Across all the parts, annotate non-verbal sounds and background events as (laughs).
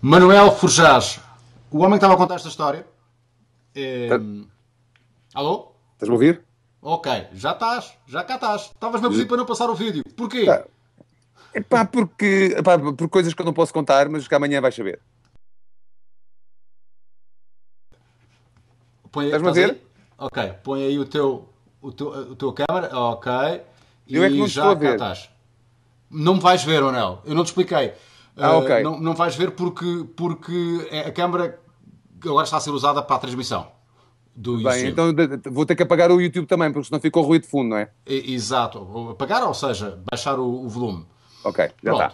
Manuel Forjás, o homem que estava a contar esta história. É... Alô? Estás-me a ouvir? Ok, já estás, já cá estás. Estavas-me a pedir para não passar o vídeo. Porquê? Tá. Epá, porque, epá, por coisas que eu não posso contar, mas que amanhã vais saber. Põe, Estás-me a ver? Aí? Ok, põe aí o teu, o teu, o teu câmera, ok. Eu e é que não já estou a ver. Estás. Não me vais ver, ou não? Eu não te expliquei. Ah, eh, okay. não, não vais ver porque, porque é, a câmara agora está a ser usada para a transmissão. Bem, então vou ter que apagar o YouTube também, porque senão ficou ruído de fundo, não é? Exato. Apagar, ou seja, baixar o, o volume. Ok, já está.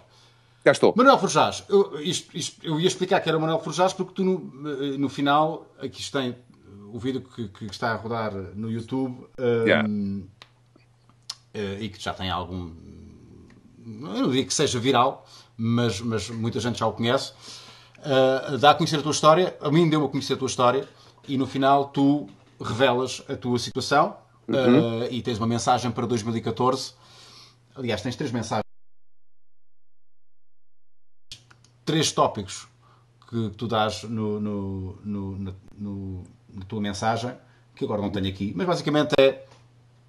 Já estou. Manuel Forjás, eu, isto, isto, eu ia explicar que era Manuel Forjás, porque tu no, no final, aqui tem o vídeo que, que, está a rodar no YouTube um, yeah. Eh, e que já tem algum. Eu não diria que seja viral, mas, mas muita gente já o conhece. Uh, dá a conhecer a tua história, a mim deu a conhecer a tua história, e no final tu revelas a tua situação uhum. Ah, e tens uma mensagem para 2014. Aliás, tens três mensagens, três tópicos que tu dás no, no, no, no na tua mensagem, que agora não tenho aqui, mas basicamente é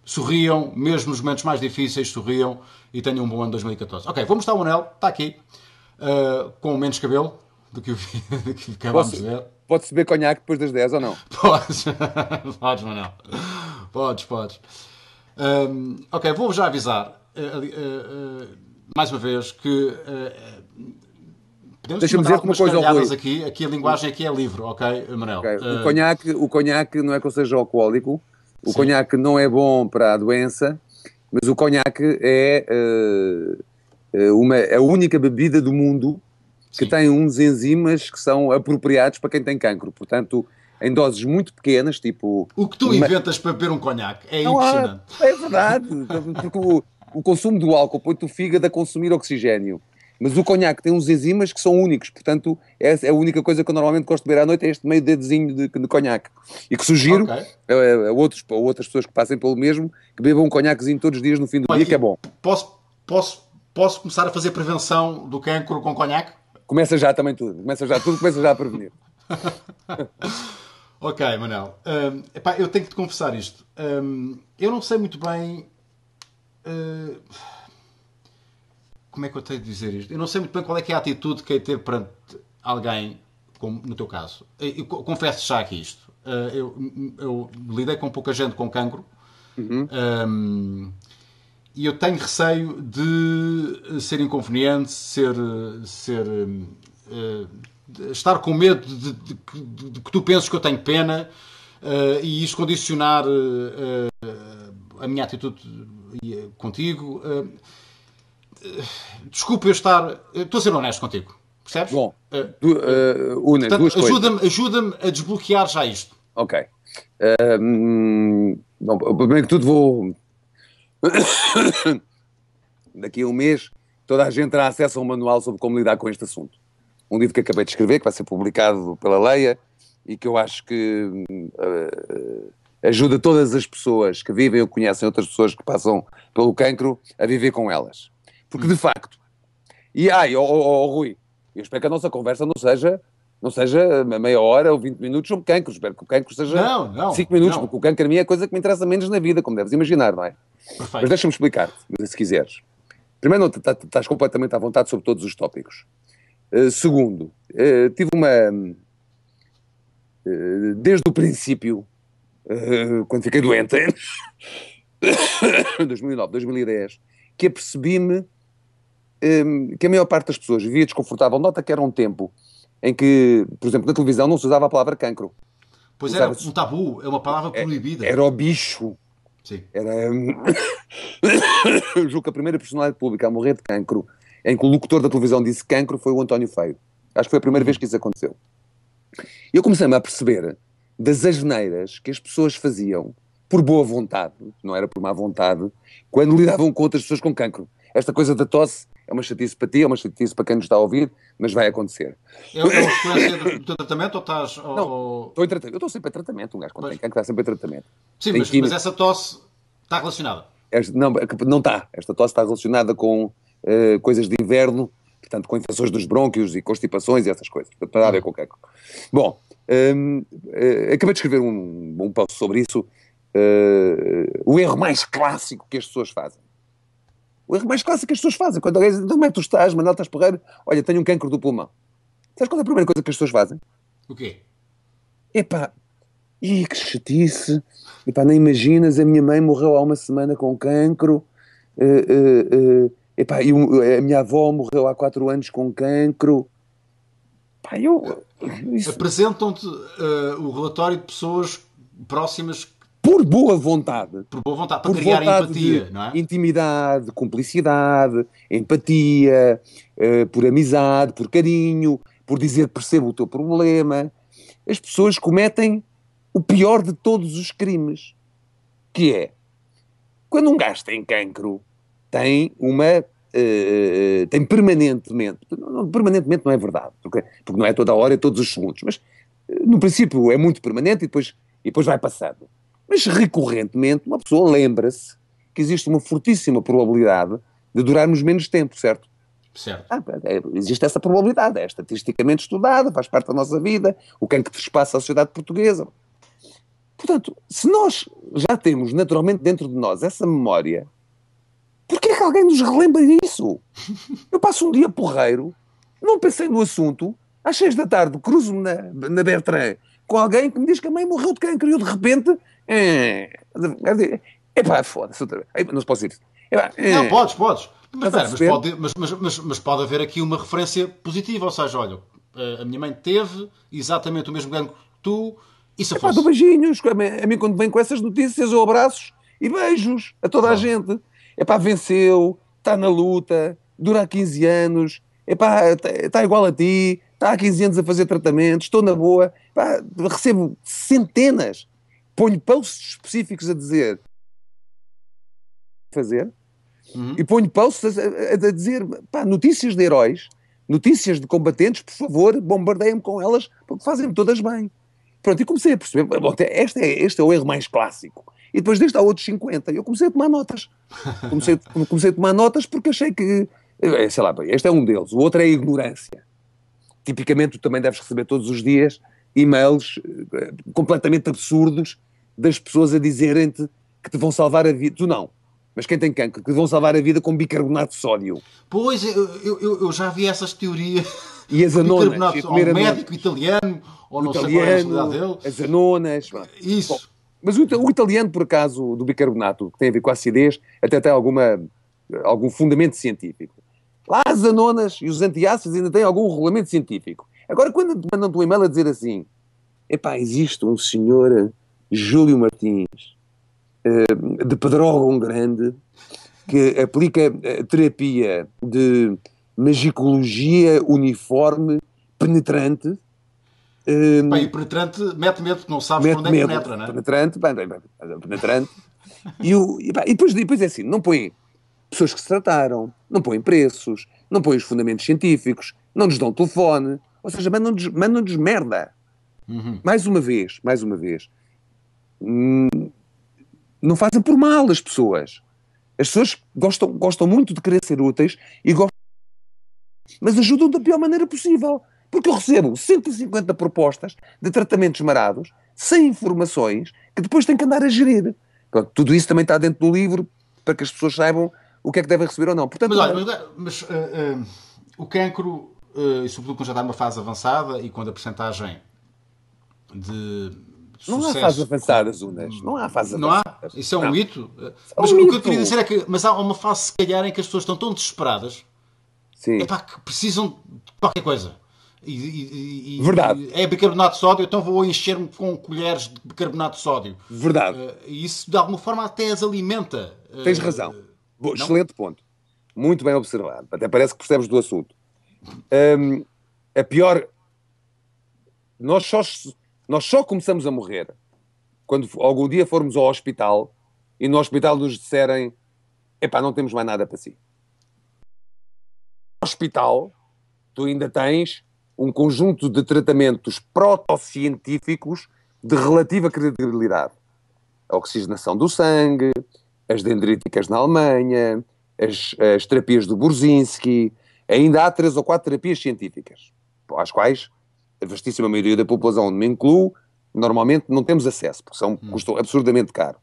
sorriam, mesmo nos momentos mais difíceis, sorriam e tenham um bom ano 2014. Ok, vou mostrar o anel, está aqui, uh, com menos cabelo do que, o, (laughs) que acabámos de ver. Pode-se beber conhaque depois das 10 ou não? (laughs) Podes, podes, Manel. Podes, podes. Um, ok, vou já avisar, uh, uh, mais uma vez, que Podemos Deixa-me dizer uma coisa ao Rui. Aqui, aqui a linguagem aqui é livre, ok, Manel? Okay. Uh... O, conhaque, o conhaque não é que eu seja alcoólico, o Sim. conhaque não é bom para a doença, mas o conhaque é uh, uma, a única bebida do mundo que Sim. tem uns enzimas que são apropriados para quem tem cancro. Portanto, em doses muito pequenas, tipo. O que tu uma... inventas para beber um conhaque é impressionante. é verdade, (laughs) porque o, o consumo do álcool põe-te o fígado a consumir oxigênio. Mas o conhaque tem uns enzimas que são únicos, portanto, é a única coisa que eu normalmente gosto de beber à noite, é este meio dedozinho de, de conhaque. E que sugiro okay. a, a, outros, a outras pessoas que passem pelo mesmo, que bebam um conhaquezinho todos os dias no fim do dia, que é bom. Posso, posso, posso começar a fazer prevenção do cancro com conhaque? Começa já também tudo, começa já tudo, começa já a prevenir. (laughs) ok, Manel. Um, epá, eu tenho que te confessar isto. Um, eu não sei muito bem... Uh como é que eu tenho de dizer isto? Eu não sei muito bem qual é que é a atitude que é ter perante alguém, como no teu caso. Eu confesso já aqui isto. Eh, eu, eu, lidei com pouca gente com cancro uhum. um, ehm, e eu tenho receio de ser inconveniente, ser. ser uh, estar com medo de, de, de, de, que tu penses que eu tenho pena uh, e isso condicionar uh, a minha atitude contigo. Ehm, eh, desculpa eu estar. Estou a ser honesto contigo. Percebes? Bom, eh, du, uh, portanto, ajuda-me, ajuda-me a desbloquear já isto. Ok. Um, ehm, bom, primeiro que tudo vou. (coughs) Daqui a um mês toda a gente terá acesso a um manual sobre como lidar com este assunto. Um livro que acabei de escrever, que vai ser publicado pela Leia e que eu acho que uh, ajuda todas as pessoas que vivem ou conhecem outras pessoas que passam pelo cancro a viver com elas. Porque, de facto, e ai, ó oh, oh, oh, Rui, eu espero que a nossa conversa não seja não seja meia hora ou 20 minutos um cancro. Espero que o cancro seja não, não, 5 minutos, não. porque o cancro a mim é a coisa que me interessa menos na vida, como deves imaginar, não é? Perfeito. Mas deixa-me explicar-te, se quiseres. Primeiro, não tá, estás completamente à vontade sobre todos os tópicos. Uh, segundo, uh, tive uma. Eh, desde o princípio, quando fiquei doente, em 2009, 2010, que apercebi-me Hum, que a maior parte das pessoas via desconfortável. Nota que era um tempo em que, por exemplo, na televisão não se usava a palavra cancro. Pois era um tabu, é uma palavra é, proibida. Era o bicho. Sim. Era. Hum, (coughs) julgo que a primeira personalidade pública a morrer de cancro, em que o locutor da televisão disse cancro, foi o António Feio. Acho que foi a primeira uhum. vez que isso aconteceu. Eu comecei-me a perceber das asneiras que as pessoas faziam por boa vontade, não era por má vontade, quando lidavam com outras pessoas com cancro. Esta coisa da tosse é uma chatice para ti, é uma chatice para quem nos está a ouvir, mas vai acontecer. É uma sequência de tratamento ou estás. Ou... estou em tratamento. Eu estou sempre em tratamento, um gajo quando tem cancro está sempre em tratamento. Sim, mas, mas, essa tosse está relacionada? Esta, não, é não está. Esta tosse está relacionada com uh, coisas de inverno, portanto, com infecções dos brônquios e constipações e essas coisas. Portanto, nada a ver hum. com o cancro. É Bom, um, uh, eh, acabei de escrever um, um post sobre isso. Uh, o erro mais clássico que as pessoas fazem o erro mais clássico que as pessoas fazem. Quando alguém diz, então, como é que tu estás, Manuel, estás porreiro? Olha, tenho um cancro do pulmão. Sabes qual é a primeira coisa que as pessoas fazem? O quê? Epá, e que chatice. Epá, nem imaginas, a minha mãe morreu há uma semana com cancro. Uh, uh, uh, epá, e a minha avó morreu há quatro anos com cancro. Epá, eu... Apresentam-te o relatório de pessoas próximas por boa vontade. Por boa vontade, para criar empatia, não é? Intimidade, cumplicidade, empatia, uh, por amizade, por carinho, por dizer percebo o teu problema. As pessoas cometem o pior de todos os crimes, que é quando um gajo tem cancro, tem uma. Uh, tem permanentemente, não, permanentemente não é verdade, porque, porque não é toda a hora e é todos os segundos, mas uh, no princípio é muito permanente e depois, e depois vai passando mas recorrentemente uma pessoa lembra-se que existe uma fortíssima probabilidade de durarmos menos tempo, certo? Certo. Ah, é, existe essa probabilidade, é estatisticamente estudada, faz parte da nossa vida, o que é que despassa a sociedade portuguesa. Portanto, se nós já temos naturalmente dentro de nós essa memória, porquê é que alguém nos relembra disso? Eu passo um dia porreiro, não pensei no assunto, às seis da tarde cruzo-me na, na Bertrand com alguém que me diz que a mãe morreu de cancro e eu de repente é, é pá, foda-se outra vez. Não se pode dizer isso. É. Não, podes, podes. Mas, mas, pode, mas, mas, mas, pode haver aqui uma referência positiva, ou seja, olha, eh, a minha mãe teve exatamente o mesmo ganho que tu, e se epá, fosse... beijinhos, a mim quando vem com essas notícias, ou abraços e beijos a toda a gente. É pá, venceu, está na luta, dura há 15 anos, pá, está tá igual a ti, está há 15 anos a fazer tratamentos, estou na boa, epá, recebo centenas ponho posts específicos a dizer fazer uhum. e ponho posts a, a, dizer pá, notícias de heróis, notícias de combatentes, por favor, bombardeiem-me com elas porque fazem-me todas bem. Pronto, e comecei a perceber, bom, este, é, este é o erro mais clássico. E depois deste há outros 50. eu comecei a tomar notas. (laughs) Comecei, comecei a tomar notas porque achei que, eh, sei lá, este é um deles, o outro é a ignorância. Tipicamente tu também deves receber todos os dias e-mails eh, completamente absurdos das pessoas a dizerem-te que te vão salvar a vida. Tu não. Mas quem tem cancro, que vão salvar a vida com bicarbonato de sódio. Pois, eu, eu, eu já vi essas teorias. E as (laughs) anonas. Bicarbonato, e um médico italiano, ou não italiano, sei qual é a dele. As anonas. Isso. Bom, mas o, o, italiano, por acaso, do bicarbonato, que tem a ver com a acidez, até tem alguma, algum fundamento científico. Lá as anonas e os antiácidos ainda têm algum regulamento científico. Agora, quando mandam um e-mail a dizer assim: epá, existe um senhor Júlio Martins, eh, de Pedrógão Grande, que aplica eh, terapia de magicologia uniforme penetrante. Eh, bem, o penetrante mete medo, não sabes onde é que medo, penetra, não é? Penetrante, bem, bem, é penetrante. e, o, e, e, depois, e depois é assim, não põe pessoas que se trataram, não põe preços, não põe os fundamentos científicos, não nos dão telefone, ou seja, mandam-nos mandam merda. Uhum. Mais uma vez, mais uma vez. Hum, não fazem por mal as pessoas. As pessoas gostam, gostam muito de querer ser úteis e gostam. Mas ajudam da pior maneira possível. Porque eu recebo 150 propostas de tratamentos marados, sem informações, que depois tenho que andar a gerir. Pronto, tudo isso também está dentro do livro, para que as pessoas saibam o que é que devem receber ou não. Portanto, mas, olha, mas, mas uh, uh, o cancro eh, e sobretudo quando já está numa fase avançada e quando a percentagem de Sucesso. Não há fase avançada, Zunas. Não há fase avançada. Não há? Isso é um não. mito. Eh, é um mas mito. o que eu queria dizer é que mas há uma fase, se calhar, em que as pessoas estão tão desesperadas Sim. Epá, que precisam de qualquer coisa. E, e, e, Verdade. É bicarbonato de sódio, então vou encher-me com colheres de bicarbonato de sódio. Verdade. Eh, e uh, isso, de alguma forma, até as alimenta. Tens uh, razão. Excelente ponto. Muito bem observado. Até parece que percebes do assunto um, a é pior. Nós só, nós só começamos a morrer quando algum dia formos ao hospital e no hospital nos disserem: epá, não temos mais nada para si. No hospital, tu ainda tens um conjunto de tratamentos protocientíficos de relativa credibilidade. A oxigenação do sangue, as dendríticas na Alemanha, as, as terapias do Burzinski, Ainda há três ou quatro terapias científicas, às quais a vastíssima maioria da população, onde me incluo, normalmente não temos acesso, porque são, hum. custam absurdamente caro.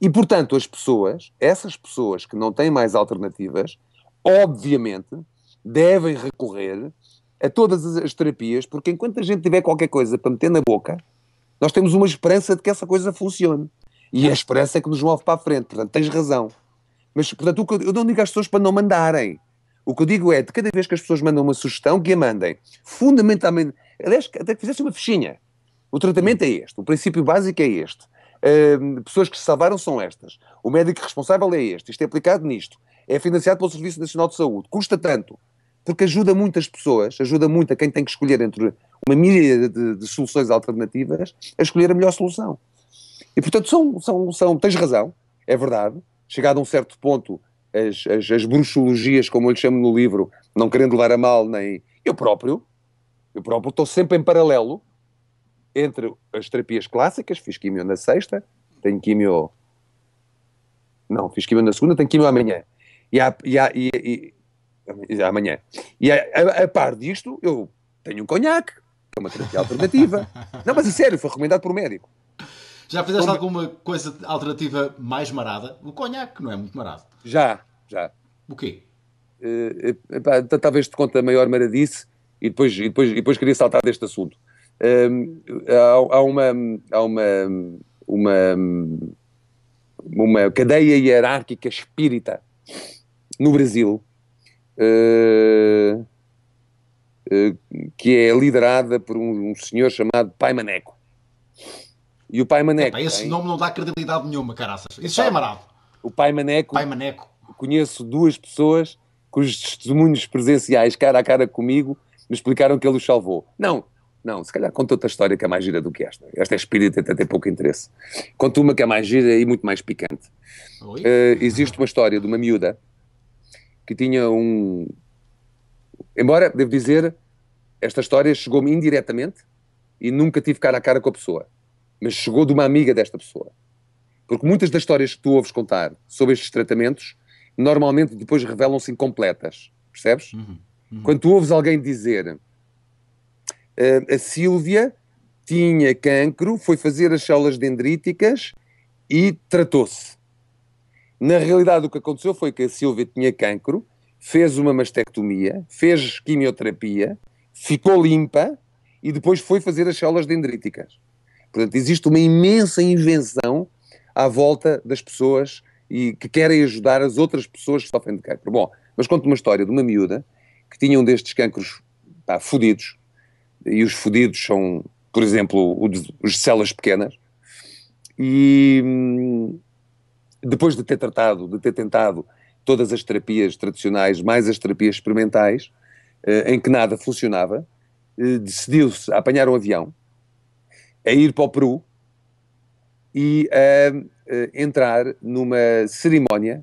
E, portanto, as pessoas, essas pessoas que não têm mais alternativas, obviamente devem recorrer a todas as terapias, porque enquanto a gente tiver qualquer coisa para meter na boca, nós temos uma esperança de que essa coisa funcione. E a esperança é que nos move para a frente. Portanto, tens razão. Mas, portanto, eu não digo às pessoas para não mandarem. O que eu digo é, de cada vez que as pessoas mandam uma sugestão, que a mandem. Fundamentalmente, aliás, até que fizesse uma fichinha. O tratamento é este, o princípio básico é este. Uh, pessoas que se salvaram são estas. O médico responsável é este. Isto é aplicado nisto. É financiado pelo Serviço Nacional de Saúde. Custa tanto. Porque ajuda muitas pessoas, ajuda muito a quem tem que escolher entre uma milha de, de soluções alternativas a escolher a melhor solução. E portanto, são, são, são, tens razão, é verdade. Chegado a um certo ponto, as, as, as bruxologias, como eu lhe chamo no livro, não querendo levar a mal nem eu próprio, eu próprio estou sempre em paralelo entre as terapias clássicas, fiz quimio na sexta, tenho quimio. Não, fiz quimio na segunda, tenho quimio amanhã. E, há, e, há, e, e amanhã. E a, a, a, par disto, eu tenho um conhaque, é uma terapia alternativa. (laughs) Não, mas a sério, foi recomendado por um médico. Já fizeste Como... alguma coisa alternativa mais marada? O conhaque não é muito marado. Já, já. O quê? Uh, epá, talvez te conte a maior maradice e depois, e depois, e depois queria saltar deste assunto. Uh, há, há, uma, há uma, uma, uma cadeia hierárquica espírita no Brasil uh, que é liderada por um, um, senhor chamado Pai Maneco. E o Pai Maneco. esse nome não dá credibilidade nenhuma, caraças. Isso já é marado. O Pai Maneco. Pai Maneco. Conheço duas pessoas cujos testemunhos presenciais, cara a cara comigo, me explicaram que ele os salvou. Não, não, se calhar conta outra história que é mais gira do que esta. Esta é espírita, até tem pouco interesse. Conto uma que é mais gira e muito mais picante. Uh, existe uma história de uma miúda que tinha um. Embora, devo dizer, esta história chegou-me indiretamente e nunca tive cara a cara com a pessoa. Mas chegou de uma amiga desta pessoa. Porque muitas das histórias que tu ouves contar sobre estes tratamentos normalmente depois revelam-se incompletas, percebes? Uhum, uhum. Quando tu ouves alguém dizer eh, a, a Sílvia tinha cancro, foi fazer as células dendríticas e tratou-se. Na realidade, o que aconteceu foi que a Sílvia tinha cancro, fez uma mastectomia, fez quimioterapia, ficou limpa e depois foi fazer as células dendríticas. Portanto, existe uma imensa invenção à volta das pessoas e que querem ajudar as outras pessoas que sofrem de cancro. Bom, mas conto uma história de uma miúda que tinha um destes cancros pá, fudidos, e os fudidos são, por exemplo, os de células pequenas, e hum, depois de ter tratado, de ter tentado todas as terapias tradicionais, mais as terapias experimentais, eh, em que nada funcionava, eh, decidiu-se a apanhar um avião, a ir para o Peru, e uh, entrar numa cerimónia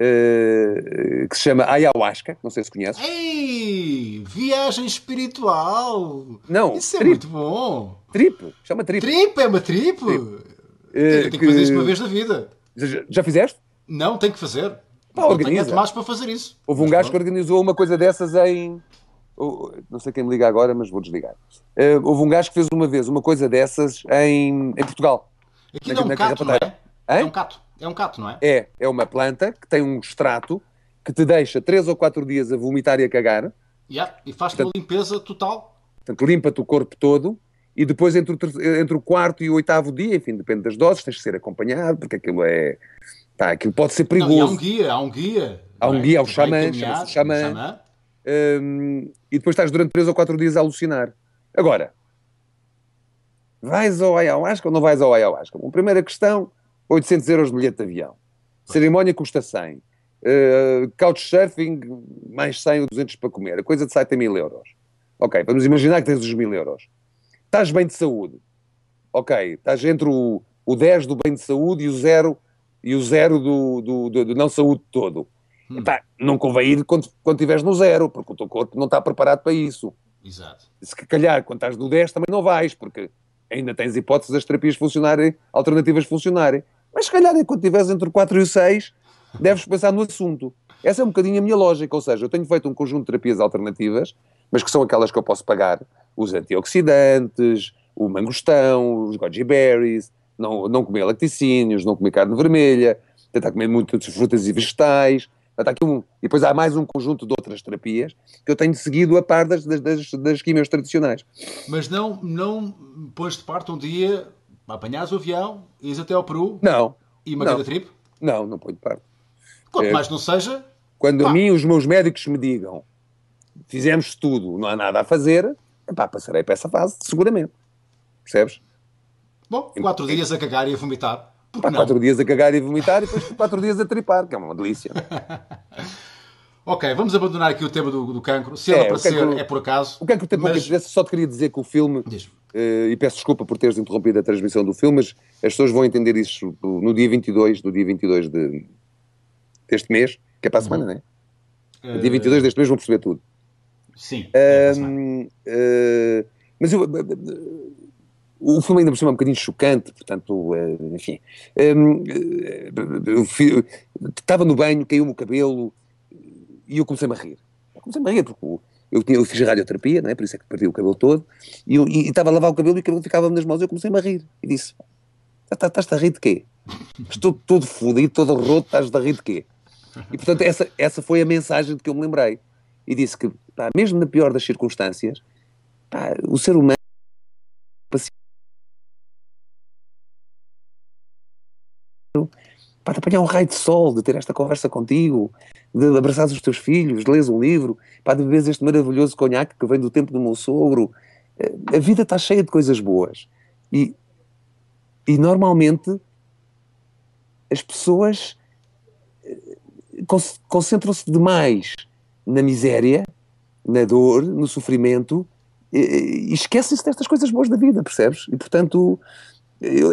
uh, que se chama ayahuasca, não sei se conheces. Ei! Viagem espiritual! Não, isso é trip. muito bom! Trip, chama trip. Trip, é uma trip! trip. Uh, tenho, que... que fazer isto uma vez na vida. Já, já fizeste? Não, tenho que fazer. Pá, organiza. Tenho mais para fazer isso. Houve um mas gajo que organizou uma coisa dessas em. Não sei quem me liga agora, mas vou desligar. houve um gajo que fez uma vez uma coisa dessas em, em Portugal. Aquilo é um cato, não é? Hein? É um cato. É um cato, não é? É, é uma planta que tem um extrato que te deixa 3 ou 4 dias a vomitar e a cagar. Yeah, e faz-te uma limpeza total. Portanto, limpa-te o corpo todo e depois entre o, entre o quarto e o oitavo dia, enfim, depende das doses, tens de ser acompanhado, porque aquilo é. Tá, aquilo pode ser perigoso. Não, há um guia, há um guia. Há um é? guia, há um xamã, xamã. Um e depois estás durante 3 ou 4 dias a alucinar. Agora, Vais ao ayahuasca ou não vais ao ayahuasca? Bom, primeira questão, 800 euros de bilhete de avião. Cerimónia custa 100. Uh, eh, couchsurfing, mais 100 ou 200 para comer. A coisa de site tem 1000 euros. Ok, vamos imaginar que tens os 1000 euros. Estás bem de saúde. Ok, estás entre o, o 10 do bem de saúde e o 0 e o zero do, do, do, do não saúde todo. Hum. Epá, não convém ir quando, quando estiveres no zero, porque o teu corpo não está preparado para isso. Exato. Se calhar, quando estás no 10, também não vais, porque ainda tens hipóteses das terapias funcionarem, alternativas funcionarem. Mas se calhar é enquanto estiveres entre o 4 e o 6, deves pensar no assunto. Essa é um bocadinho a minha lógica, ou seja, eu tenho feito um conjunto de terapias alternativas, mas que são aquelas que eu posso pagar, os antioxidantes, o mangostão, os goji berries, não, não comer laticínios, não comer carne vermelha, tentar comer muitas frutas e vegetais, Portanto, aqui um, depois há mais um conjunto de outras terapias que eu tenho seguido a par das, das, das, das quimios tradicionais. Mas não, não pões de parte um dia, apanhas o avião, ires até ao Peru não, e uma não, trip? Não, não ponho de parte. Quanto é, mais não seja... Quando pá. a mim os meus médicos me digam fizemos tudo, não há nada a fazer, epá, passarei para essa fase, seguramente. Percebes? Bom, quatro dias a cagar e a vomitar. Está quatro dias a cagar e vomitar e depois quatro dias a tripar, que é uma delícia. É? (laughs) ok, vamos abandonar aqui o tema do, do cancro. Se é, ele aparecer, cancro, é por acaso. O cancro tem mas... tivesse, só te queria dizer que o filme. Uh, e peço desculpa por teres interrompido a transmissão do filme, mas as pessoas vão entender isso no dia 22, no dia 22 de, deste mês, que é para a semana, uhum. não é? No dia 22 deste mês vão perceber tudo. Sim. É uh, mas eu, eh, o filme ainda por cima é um bocadinho chocante, portanto, eh, enfim. Ehm, eh, estava no banho, caiu-me o cabelo e eu comecei-me a rir. Comecei-me a rir porque eu, tinha, eu fiz radioterapia, não é? por isso é que perdi o cabelo todo, e, eu, e, estava a lavar o cabelo e o cabelo ficava-me nas mãos e eu comecei-me a rir. E disse, ah, tá, estás-te a rir de quê? Estou todo fodido, todo roto, estás-te a rir de quê? E portanto essa, essa foi a mensagem de que eu me lembrei. E disse que, pá, mesmo na pior das circunstâncias, pá, o ser humano para apanhar é um raio de sol, de ter esta conversa contigo, de abraçar os teus filhos, de leres um livro, para de este maravilhoso conhaque que vem do tempo do meu sogro. Eh, a vida está cheia de coisas boas. E, e normalmente as pessoas eh, concentram-se demais na miséria, na dor, no sofrimento e esquecem-se destas coisas boas da vida, percebes? E portanto,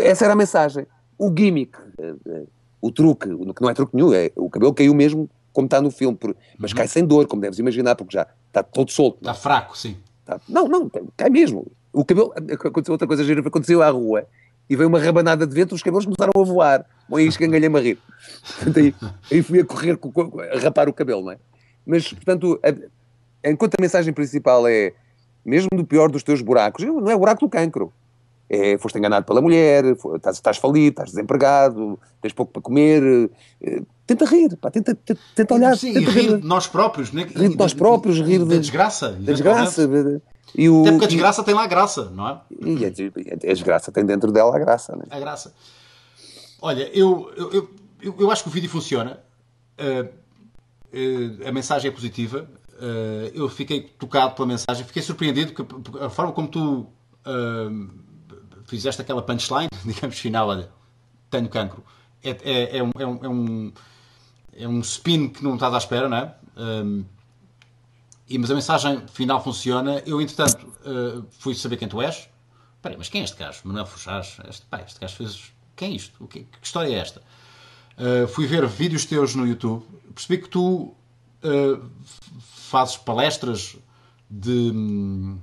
essa era a mensagem o gimmick, o truque, que não é truque nenhum, é, o cabelo caiu mesmo como está no filme, mas uhum. cai sem dor, como deves imaginar, porque já está todo solto. Está fraco, sim. Tá. não, não, cai mesmo. O cabelo, aconteceu outra coisa gira, aconteceu à rua e veio uma rabanada de vento, os cabelos começaram a voar. Bom, aí escangalhei-me a rir. Portanto, aí, aí fui a correr, a rapar o cabelo, não é? Mas, portanto, a, enquanto a mensagem principal é mesmo do pior dos teus buracos, não é o buraco do cancro, é, foste enganado pela mulher, estás, estás falido, estás desempregado, tens pouco para comer. É, tenta rir, pá, tenta, tenta, olhar. Sim, tenta rir, rir de nós próprios, né? Rir de nós próprios, rir de, da desgraça. desgraça. E o, Até porque a desgraça e, tem lá a graça, não é? E a, desgraça tem dentro dela a graça, né? A graça. Olha, eu, eu, eu, eu acho que o vídeo funciona. Uh, uh, a mensagem é positiva. Uh, eu fiquei tocado pela mensagem, fiquei surpreendido porque a forma como tu fizeste aquela punchline, (laughs) digamos, final, olha, tenho cancro. É, é, é, é, um, é, um, é, um, spin que não estás à espera, não é? Um, e, mas a mensagem final funciona. Eu, entretanto, uh, fui saber quem tu és. Peraí, mas quem é este gajo? Manuel Fuchás? Este, pá, este gajo fez. Quem é isto? O que, que história é esta? Uh, fui ver vídeos teus no YouTube. Percebi que tu uh, fazes palestras de. Hum,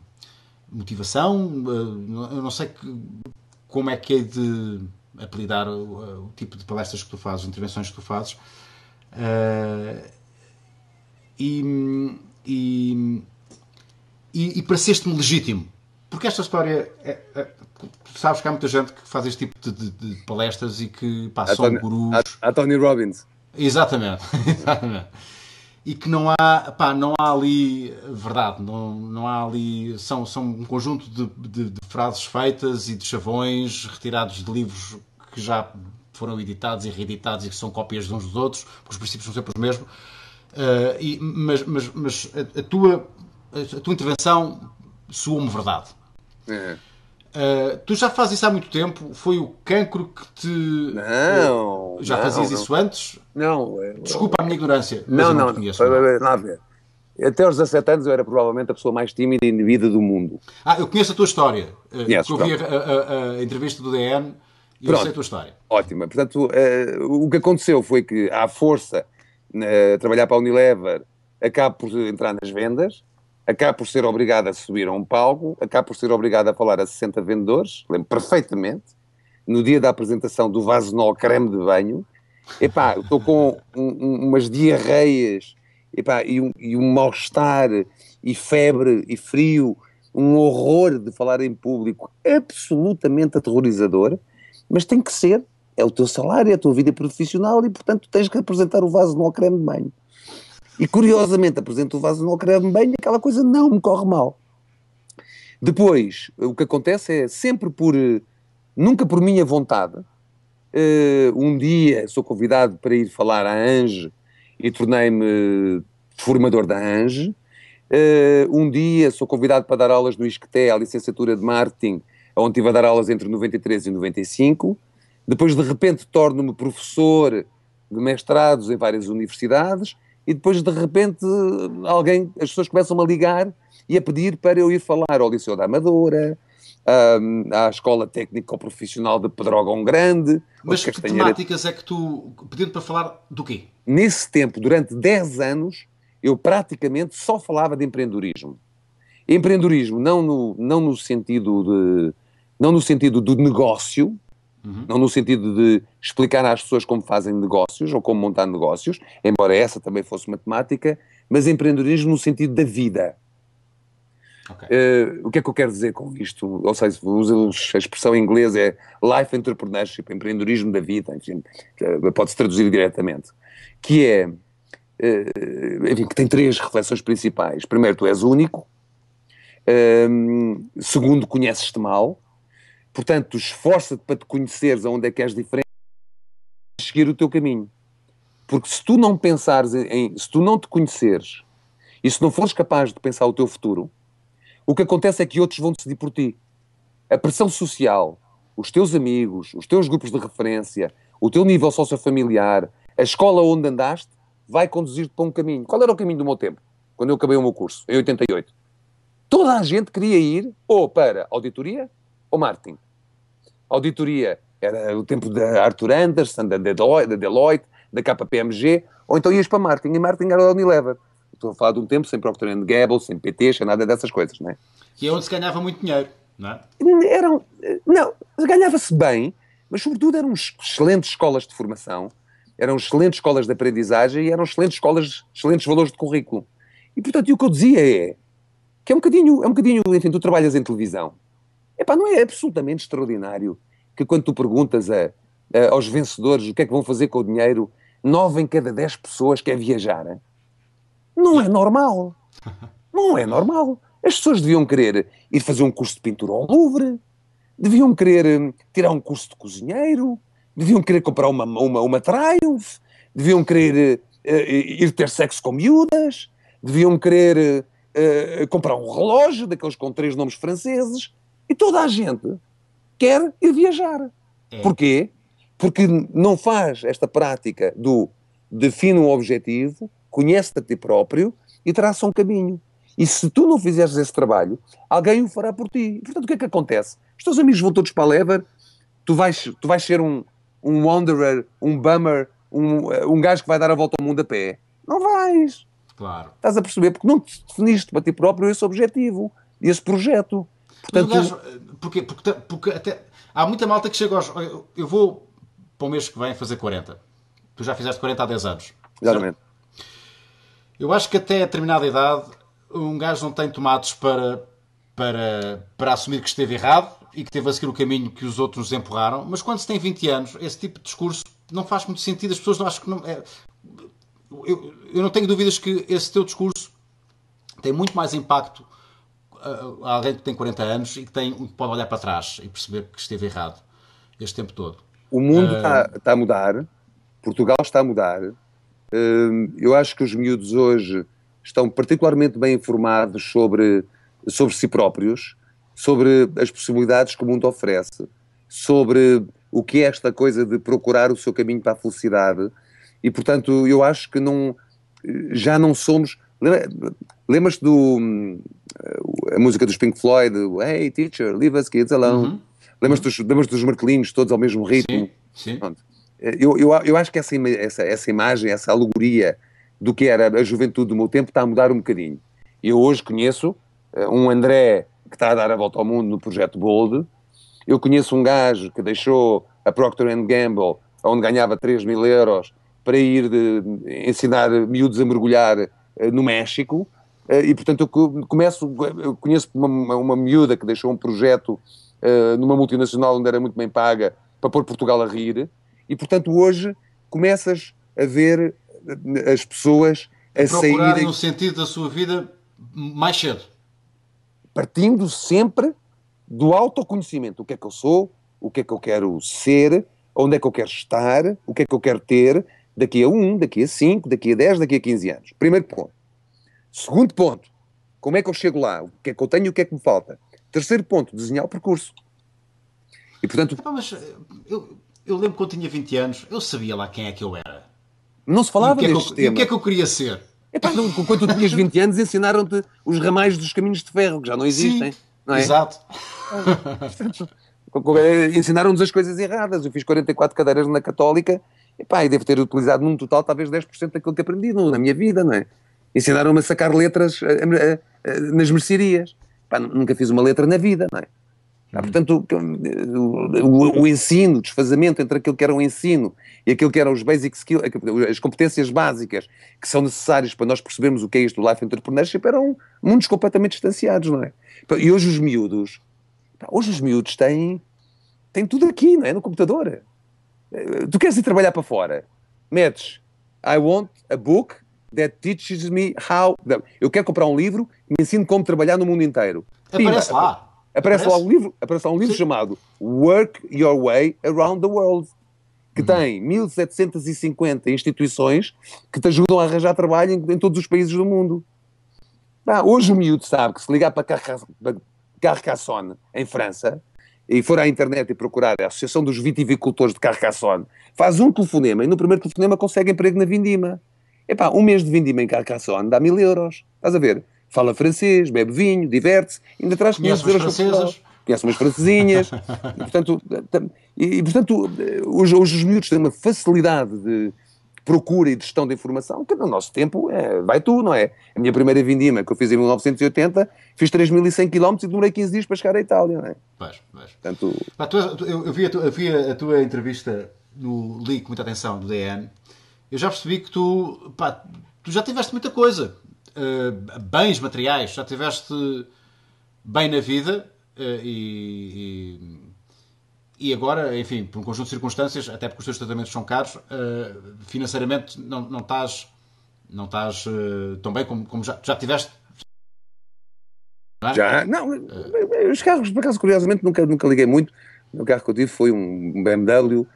motivação, eh, eu não sei que, como é que é de apelidar o, eh, o, tipo de palestras que tu fazes, intervenções que tu fazes. Uh, e, e, e, e pareceste-me legítimo. Porque esta história. É, é, sabes que há muita gente que faz este tipo de, de, de palestras e que passou são gurus. A, a Tony Robbins. Exatamente. (laughs) Exatamente e que não há, pá, não há ali verdade, não, não há ali. São, são um conjunto de, de, de frases feitas e de chavões retirados de livros que já foram editados e reeditados e que são cópias de uns dos outros, porque os princípios são sempre os mesmos. Uh, e, mas mas, mas a, a, tua, a tua intervenção soou-me verdade. É. Eh, tu já fazes isso há muito tempo? Foi o cancro que te. Não! Já não, fazias não. isso antes? Não. Eh, Desculpa a minha ignorância. Não, não. não, conheço, não. É? Eh, nada a ver. Até aos 17 anos eu era provavelmente a pessoa mais tímida e indivídua do mundo. Ah, eu conheço a tua história. Yes, eu vi a, a, a, entrevista do DN e pronto. eu sei a tua história. Ótima. Portanto, uh, o que aconteceu foi que, à força, uh, trabalhar para a Unilever, acabo por entrar nas vendas acaba por ser obrigado a subir a um palco, acaba por ser obrigado a falar a 60 vendedores, lembro perfeitamente, no dia da apresentação do Vasenol creme de banho, epá, eu estou com um, umas diarreias, epá, e um, e um mal-estar, e febre, e frio, um horror de falar em público absolutamente aterrorizador, mas tem que ser, é o teu salário, é a tua vida profissional e, portanto, tens que apresentar o vaso no creme de banho. E curiosamente apresento o vaso no creme bem e aquela coisa não me corre mal. Depois, o que acontece é sempre por, eh, nunca por minha vontade, uh, um dia sou convidado para ir falar à Ange e tornei-me eh, formador da Ange. Uh, um dia sou convidado para dar aulas no Isqueté, à licenciatura de marketing, onde estive a dar aulas entre 93 e 95. Depois, de repente, torno-me professor de mestrados em várias universidades e depois de repente alguém, as pessoas começam a ligar e a pedir para eu ir falar ao Liceu da Amadora, à, à Escola Técnico-Profissional de Pedrógão Grande. Mas que temáticas é que tu, pedindo para falar do quê? Nesse tempo, durante 10 anos, eu praticamente só falava de empreendedorismo. Empreendedorismo não no, não no sentido de não no sentido do negócio, Uhum. Não no sentido de explicar às pessoas como fazem negócios ou como montar negócios, embora essa também fosse matemática, mas empreendedorismo no sentido da vida. Okay. Uh, o que é que eu quero dizer com isto? Ou seja, a expressão em inglês é life entrepreneurship, empreendedorismo da vida, enfim, eh, pode-se traduzir diretamente. Que é, uh, enfim, que tem três reflexões principais. Primeiro, tu és único. Ehm, segundo, conheces-te mal. Portanto, esforça-te para te conheceres aonde é que és diferente e seguir o teu caminho. Porque se tu não pensares em, se tu não te conheceres e se não fores capaz de pensar o teu futuro, o que acontece é que outros vão decidir por ti. A pressão social, os teus amigos, os teus grupos de referência, o teu nível sociofamiliar, a escola onde andaste, vai conduzir-te para um caminho. Qual era o caminho do meu tempo, quando eu acabei o meu curso, em 88? Toda a gente queria ir ou para auditoria, ou A Auditoria era o tempo da Arthur Anderson, da Deloitte, da, Deloitte, da KPMG, ou então ias para Martin e Martin era da Unilever. Estou a falar de um tempo sem Procter Gamble, sem PT, sem nada dessas coisas, não é? E é onde se ganhava muito dinheiro, não é? Eram, não, ganhava-se bem, mas sobretudo eram excelentes escolas de formação, eram excelentes escolas de aprendizagem e eram excelentes escolas, excelentes valores de currículo. E portanto, e o que eu dizia é que é um bocadinho, é um bocadinho, enfim, tu trabalhas em televisão, Epá, não é absolutamente extraordinário que quando tu perguntas a, a, aos vencedores o que é que vão fazer com o dinheiro, nove em cada dez pessoas quer viajar. Hein? Não é normal. (laughs) Não é normal. As pessoas deviam querer ir fazer um curso de pintura ao Louvre, deviam querer hum, tirar um curso de cozinheiro, deviam querer comprar uma, uma, uma Triumph, deviam querer uh, ir ter sexo com miúdas, deviam querer uh, comprar um relógio daqueles com três nomes franceses. E toda a gente quer ir viajar. É. Porquê? Porque não faz esta prática do define um objetivo, conhece-te a ti próprio e traça um caminho. E se tu não fizeres esse trabalho, alguém o fará por ti. E, portanto, o que é que acontece? Os teus amigos vão todos para a Lever, tu vais, tu vais ser um, um wanderer, um bummer, um, eh, um gajo que vai dar a volta ao mundo a pé. Não vais. Claro. Estás a perceber? Porque não te definiste para ti próprio esse objetivo, esse projeto. Portanto, eh, porque, porque, porque até, há muita malta que chega aos. Eu vou para o mês que vem fazer 40. Tu já fizeste 40 há 10 anos. Exatamente. Eu acho que até a determinada idade um gajo não tem tomates para, para, para assumir que esteve errado e que teve a seguir o caminho que os outros nos empurraram, mas quando se tem 20 anos, esse tipo de discurso não faz muito sentido. As pessoas não acham que. Não, é, eu, eu não tenho dúvidas que esse teu discurso tem muito mais impacto alguém que tem 40 anos e que tem, pode olhar para trás e perceber que esteve errado este tempo todo. O mundo está ah, uh... tá a mudar, Portugal está a mudar. Uh, eu acho que os miúdos hoje estão particularmente bem informados sobre, sobre si próprios, sobre as possibilidades que o mundo oferece, sobre o que é esta coisa de procurar o seu caminho para a felicidade. E, portanto, eu acho que não, já não somos Lembras-te do. Hum, eh, a música dos Pink Floyd, Hey teacher, leave us kids alone. Uhum. Lembras-te dos, lembras dos martelinhos todos ao mesmo ritmo? Sim, sim. Eh, eu, eu, eu acho que essa, essa, essa imagem, essa alegoria do que era a juventude do meu tempo está a mudar um bocadinho. Eu hoje conheço eh, um André que está a dar a volta ao mundo no projeto Bold. Eu conheço um gajo que deixou a Procter Gamble, onde ganhava 3 mil euros, para ir de, ensinar miúdos a mergulhar eh, no México, eh, e portanto eu começo, eu conheço uma, uma miúda que deixou um projeto eh, numa multinacional onde era muito bem paga para pôr Portugal a rir, e portanto hoje começas a ver as pessoas a Procurar saírem... no sentido da sua vida mais cedo. Partindo sempre do autoconhecimento. O que é que eu sou? O que é que eu quero ser? Onde é que eu quero estar? O que é que eu quero ter? daqui a 1, daqui a 5, daqui a 10, daqui a 15 anos. Primeiro ponto. Segundo ponto, como é que eu chego lá? O que é que eu tenho e o que é que me falta? Terceiro ponto, desenhar o percurso. E portanto. Não, mas eh, eu, eu lembro quando tinha 20 anos, eu sabia lá quem é que eu era. Não se falava destes é O que é que eu queria ser? Epá, não, quando tu tinhas 20 anos, ensinaram-te os ramais dos caminhos de ferro, que já não existem. Sim, não é? Exato. (laughs) Eh, ensinaram-nos as coisas erradas. Eu fiz 44 cadeiras na Católica e eu devo ter utilizado num total talvez 10% daquilo que aprendi na minha vida, não é? Ensinaram-me a sacar letras a, a, a, nas mercearias. Epá, nunca fiz uma letra na vida, não é? Ah, portanto, o, o, o, ensino, o desfazamento entre aquilo que era o ensino e aquilo que eram os basic skills, eh, as competências básicas que são necessárias para nós percebermos o que é isto do life entrepreneurship, eram mundos completamente distanciados, não é? E hoje os miúdos, hoje os miúdos têm, têm tudo aqui, não é? No computador. Tu queres ir trabalhar para fora? Metes I want a book that teaches me how. Eu quero comprar um livro que me ensine como trabalhar no mundo inteiro. Aparece lá. Aparece, aparece, lá um livro, aparece lá um livro chamado Work Your Way Around the World, que uhum. tem 1750 instituições que te ajudam a arranjar trabalho em, em todos os países do mundo. Ah, hoje o miúdo sabe que se ligar para Carcassonne, em França, e for à internet e procurar a Associação dos Vitivicultores de Carcassonne, faz um telefonema e no primeiro telefonema consegue emprego na Vindima. Epá, um mês de Vindima em Carcassonne dá mil euros. Estás a ver? Fala francês, bebe vinho, diverte-se, ainda traz 500 euros francesas. Conhece umas francesinhas. (laughs) e, portanto, e, portanto hoje, hoje os miúdos têm uma facilidade de, procura e de gestão de informação, que no nosso tempo é, vai tu, não é? A minha primeira vindima que eu fiz em 1980, fiz 3.100 km e demorei 15 dias para chegar à Itália, não é? Pois, pois. Portanto, ah, tu, eu, eu, vi a tu, eu vi a tua entrevista no link com muita atenção do DN, eu já percebi que tu, pá, tu já tiveste muita coisa. Uh, bens materiais, já tiveste bem na vida uh, e, e e agora, enfim, por um conjunto de circunstâncias, até porque os teus tratamentos são caros, uh, financeiramente não, não estás, não estás uh, tão bem como, como já, já tiveste. É? Já, não, uh, os carros, por acaso, curiosamente, nunca, nunca liguei muito. O meu carro que eu tive foi um BMW,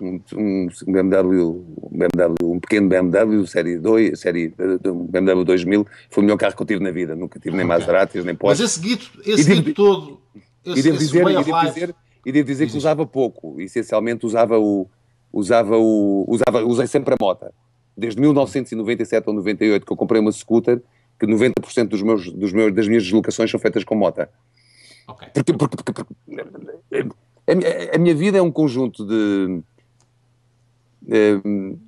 um, um BMW, um BMW, um pequeno BMW, série 2, série, um BMW 2000, foi o melhor carro que eu tive na vida, nunca tive nem okay. Maseratis, nem Porsche. Mas esse guito, esse guito todo, esse, e devo esse dizer, way of life... Dizer, e devo dizer que usava pouco, essencialmente usava o usava o usava usei sempre a moto Desde 1997 ou 98 que eu comprei uma scooter que 90% dos meus, dos meus das minhas deslocações são feitas com mota. Okay. Porque, porque, porque, porque a, a, minha vida é um conjunto de hum,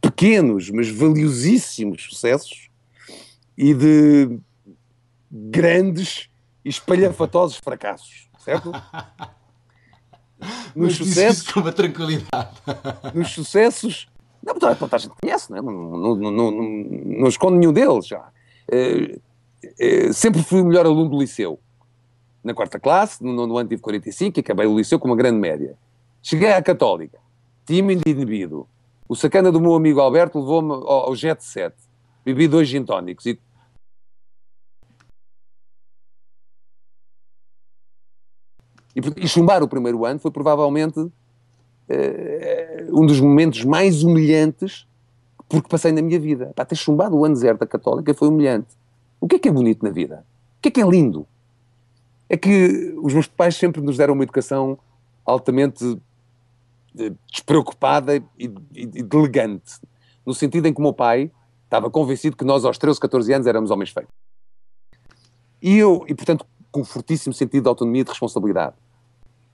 pequenos, mas valiosíssimos sucessos e de grandes e espalhafatosos fracassos certo? (laughs) Nos sucessos. Com uma tranquilidade. (laughs) Nos sucessos. Não, toda, toda a gente conhece, não, é? não, não, não, esconde nenhum deles já. Eh, eh, sempre fui o melhor aluno do liceu. Na quarta classe, no nono ano tive 45 e acabei o liceu com uma grande média. Cheguei à Católica, tímido e inibido. O sacana do meu amigo Alberto levou-me ao, ao jet set. Bebi dois gin tónicos e E, e chumbar o primeiro ano foi provavelmente uh, um dos momentos mais humilhantes porque passei na minha vida. Pá, ter chumbado o ano zero da Católica foi humilhante. O que é que é bonito na vida? O que é que é lindo? É que os meus pais sempre nos deram uma educação altamente eh, despreocupada e, e, e elegante, no sentido em que o meu pai estava convencido que nós aos 13, 14 anos éramos homens feitos. E eu, e portanto, com um fortíssimo sentido de autonomia e de responsabilidade.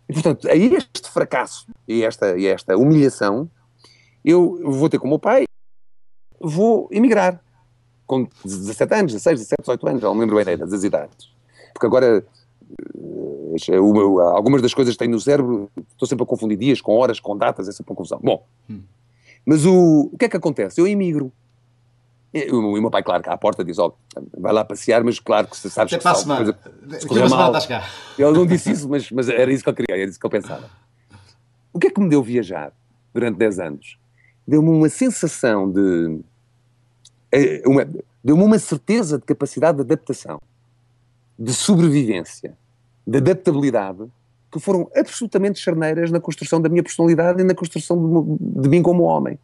E, portanto, a este fracasso e esta, e esta humilhação, eu vou ter com o meu pai, vou emigrar. Com 17 anos, 16, 17, 18 anos, já não me lembro bem das idades. Porque agora eh, algumas das coisas que tenho no cérebro, estou sempre a confundir dias com horas, com datas, essa é confusão. Bom, hum. mas o, o que é que acontece? Eu emigro. E o meu pai, claro, que à porta diz: ó, oh, vai lá passear, mas claro que se sabes Até que. Até para a semana. mal, cá. Ele não disse isso, mas, mas era isso que eu queria, era isso que eu pensava. O que é que me deu viajar durante 10 anos? Deu-me uma sensação de. Eh, deu-me uma certeza de capacidade de adaptação, de sobrevivência, de adaptabilidade, que foram absolutamente charneiras na construção da minha personalidade e na construção de, de mim como homem.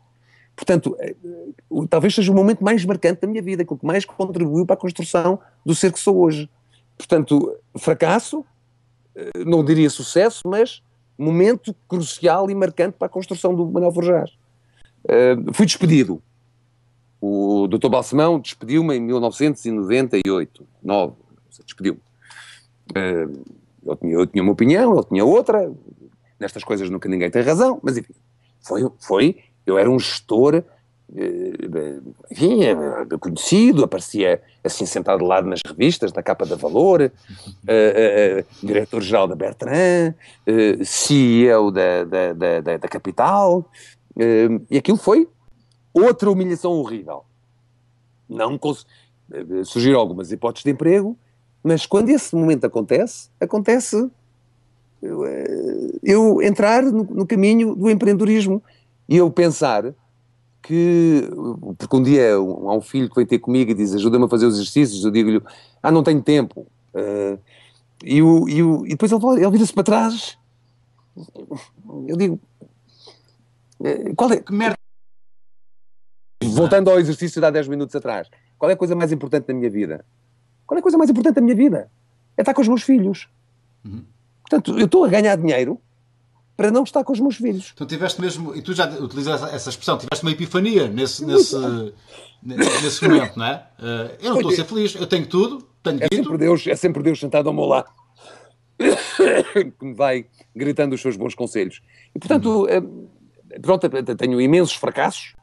Portanto, eh, eh, talvez seja o momento mais marcante da minha vida, aquilo que mais contribuiu para a construção do ser que sou hoje. Portanto, fracasso, eh, não diria sucesso, mas momento crucial e marcante para a construção do Manuel Forjás. Uh, fui despedido. O Dr. Balsemão despediu-me em 1998, 9, despediu-me. Uh, eu, tinha, eu tinha uma opinião, ele tinha outra, nestas coisas nunca ninguém tem razão, mas enfim, foi, foi eu era um gestor, vinha eh, eh, conhecido, aparecia assim sentado de lado nas revistas, na capa da Valor, eh, diretor-geral da Bertrand, CEO da, da, da, da Capital, e aquilo foi outra humilhação horrível. Não cons... Surgiram algumas hipóteses de emprego, mas quando esse momento acontece, acontece eu, eu entrar no, no, caminho do empreendedorismo e eu pensar que, porque um dia há um filho que vem ter comigo e diz ajuda-me a fazer os exercícios, eu digo-lhe, ah, não tenho tempo. Uh, e, o, e, o, e depois ele, ele vira-se para trás. Eu digo, eh, qual é. Que merda. Voltando ao exercício de há 10 minutos atrás, qual é a coisa mais importante da minha vida? Qual é a coisa mais importante da minha vida? É estar com os meus filhos. Uhum. Portanto, eu estou a ganhar dinheiro para não estar com os meus filhos. Então tiveste mesmo, e tu já utilizas essa expressão, tiveste uma epifania nesse, nesse, nesse momento, não é? Eh, eu não estou a ser feliz, eu tenho tudo, tenho é sempre Deus É sempre Deus sentado ao meu lado (coughs) que me vai gritando os seus bons conselhos. E portanto, hum. pronto, eh, tenho imensos fracassos,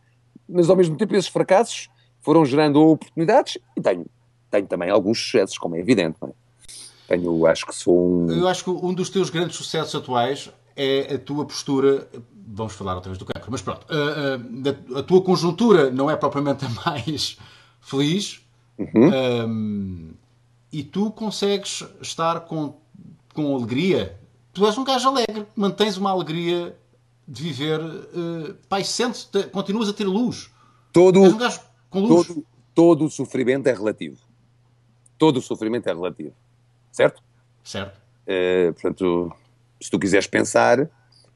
mas ao mesmo tempo esses fracassos foram gerando oportunidades e tenho, tenho também alguns sucessos, como é evidente, não é? Tenho, acho que sou um... Eu acho que um dos teus grandes sucessos atuais é a tua postura. Vamos falar outra vez do cancro, mas pronto. Ah, ah, a, a, a tua conjuntura não é propriamente a mais (laughs) feliz. Uhum. Um, e tu consegues estar com, com alegria. Tu és um gajo alegre, mantens uma alegria de viver. Uh, ah, pai, sentes, te, continuas a ter luz. Todo, és um gajo com luz. Todo, todo o sofrimento é relativo. Todo o sofrimento é relativo. Certo? Certo. Uh, portanto, se tu quiseres pensar,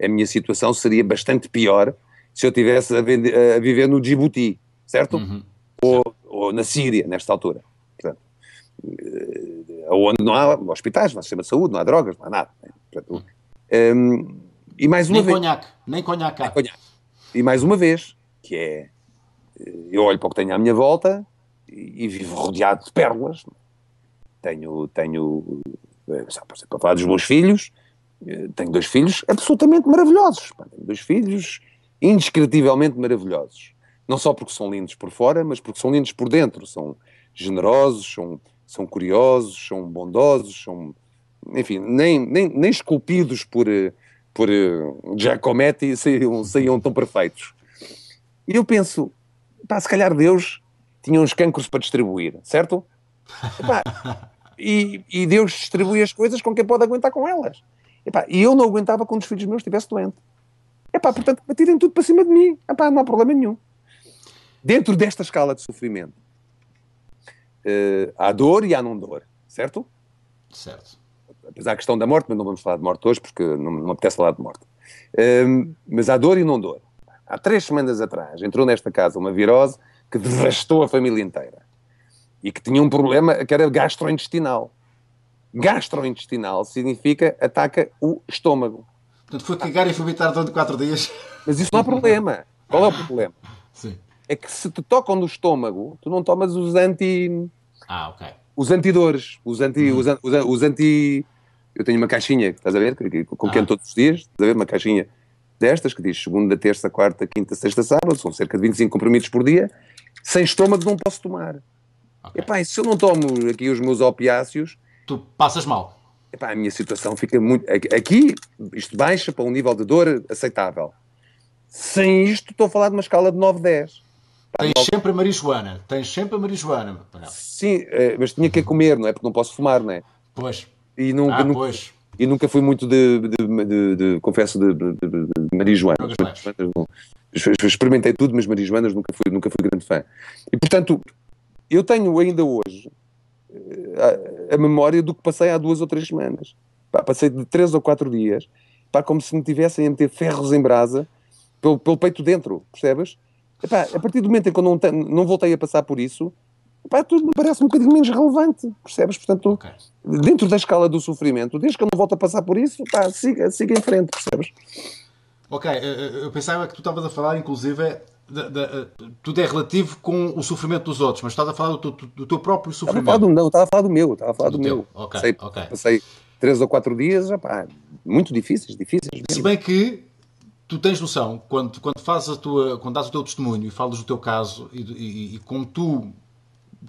a minha situação seria bastante pior se eu estivesse a, a, viver no Djibouti, certo? Uhum. Ou, ou, na Síria, nesta altura. Portanto, eh, onde não há hospitais, não há sistema de saúde, não há drogas, não há nada. Né? Portanto, um, hum, e mais uma nem vez. Conhaque, nem conhaque. Nem conhaque. E mais uma vez, que é. Eh, eu olho para o que tenho à minha volta e, e vivo rodeado de pérolas. Tenho. tenho eh, sabe, para falar dos meus filhos, eh, tenho dois filhos absolutamente maravilhosos. tenho dois filhos indescritivelmente maravilhosos. Não só porque são lindos por fora, mas porque são lindos por dentro. São generosos, são, são curiosos, são bondosos, são. Enfim, nem, nem, nem esculpidos por, eh, por eh, Giacometti (laughs) saíam, saíam tão perfeitos. E eu penso, pá, se calhar Deus tinha uns cancros para distribuir, certo? (laughs) e, e Deus distribui as coisas com quem pode aguentar com elas. Epá, e eu não aguentava quando os filhos meus estivessem doentes. Epá, portanto, batirem tudo para cima de mim. Epá, não há problema nenhum. Dentro desta escala de sofrimento, uh, há dor e há não dor, certo? Certo. Apesar da questão da morte, mas não vamos falar de morte hoje, porque não, não apetece falar de morte. Uh, mas há dor e não dor. Há três semanas atrás entrou nesta casa uma virose que devastou a família inteira e que tinha um problema que era gastrointestinal gastrointestinal significa ataca o estômago. Portanto, foi cagar e vomitar durante quatro dias. Mas isso não é problema. Qual é o problema? Sim. É que se te tocam no estômago, tu não tomas os anti. Ah, ok. Os antidores. Os anti. Uhum. Os, an... os, anti. Eu tenho uma caixinha, estás a ver? Com quem ah. todos os dias, estás a ver? Uma caixinha destas que diz segunda, terça, quarta, quinta, sexta, sábado, são cerca de 25 comprimidos por dia. Sem estômago não posso tomar. Okay. Epá, se eu não tomo aqui os meus opiáceos, tu passas mal. Epá, a minha situação fica muito. Aqui, isto baixa para um nível de dor aceitável. Sem isto, estou a falar de uma escala de 9, 10. Tens 9... sempre a marijuana, tens sempre a marijuana. Sim, eh, mas tinha que comer, não é? Porque não posso fumar, não é? Pois. E nunca, ah, nunca, pois. E nunca fui muito de, de, de, de confesso, de, marijuana. Experimentei tudo, mas marijuanas nunca fui, nunca fui grande fã. E, portanto, eu tenho ainda hoje a, a, memória do que passei há duas ou três semanas. Pá, passei de três ou quatro dias, pá, como se me tivessem a meter ferros em brasa pelo, pelo peito dentro, percebes? Epá, a partir do momento em que eu não, não voltei a passar por isso, epá, tudo me parece um bocadinho menos relevante, percebes? Portanto, okay. dentro da escala do sofrimento, desde que eu não volto a passar por isso, epá, siga, siga em frente, percebes? Ok, eu, eu pensava que tu estavas a falar, inclusive, da, da, eh, tudo é relativo com o sofrimento dos outros, mas estás a falar do, do, do teu próprio sofrimento. Estava a falar do, não, estava a falar do meu, estava a falar do, do meu. Okay, passei, okay. passei três ou quatro dias, muito difíceis, difíceis. Mesmo. Se bem que tu tens noção, quando, quando, fazes a tua, quando dás o teu testemunho e falas do teu caso e, e, e como tu,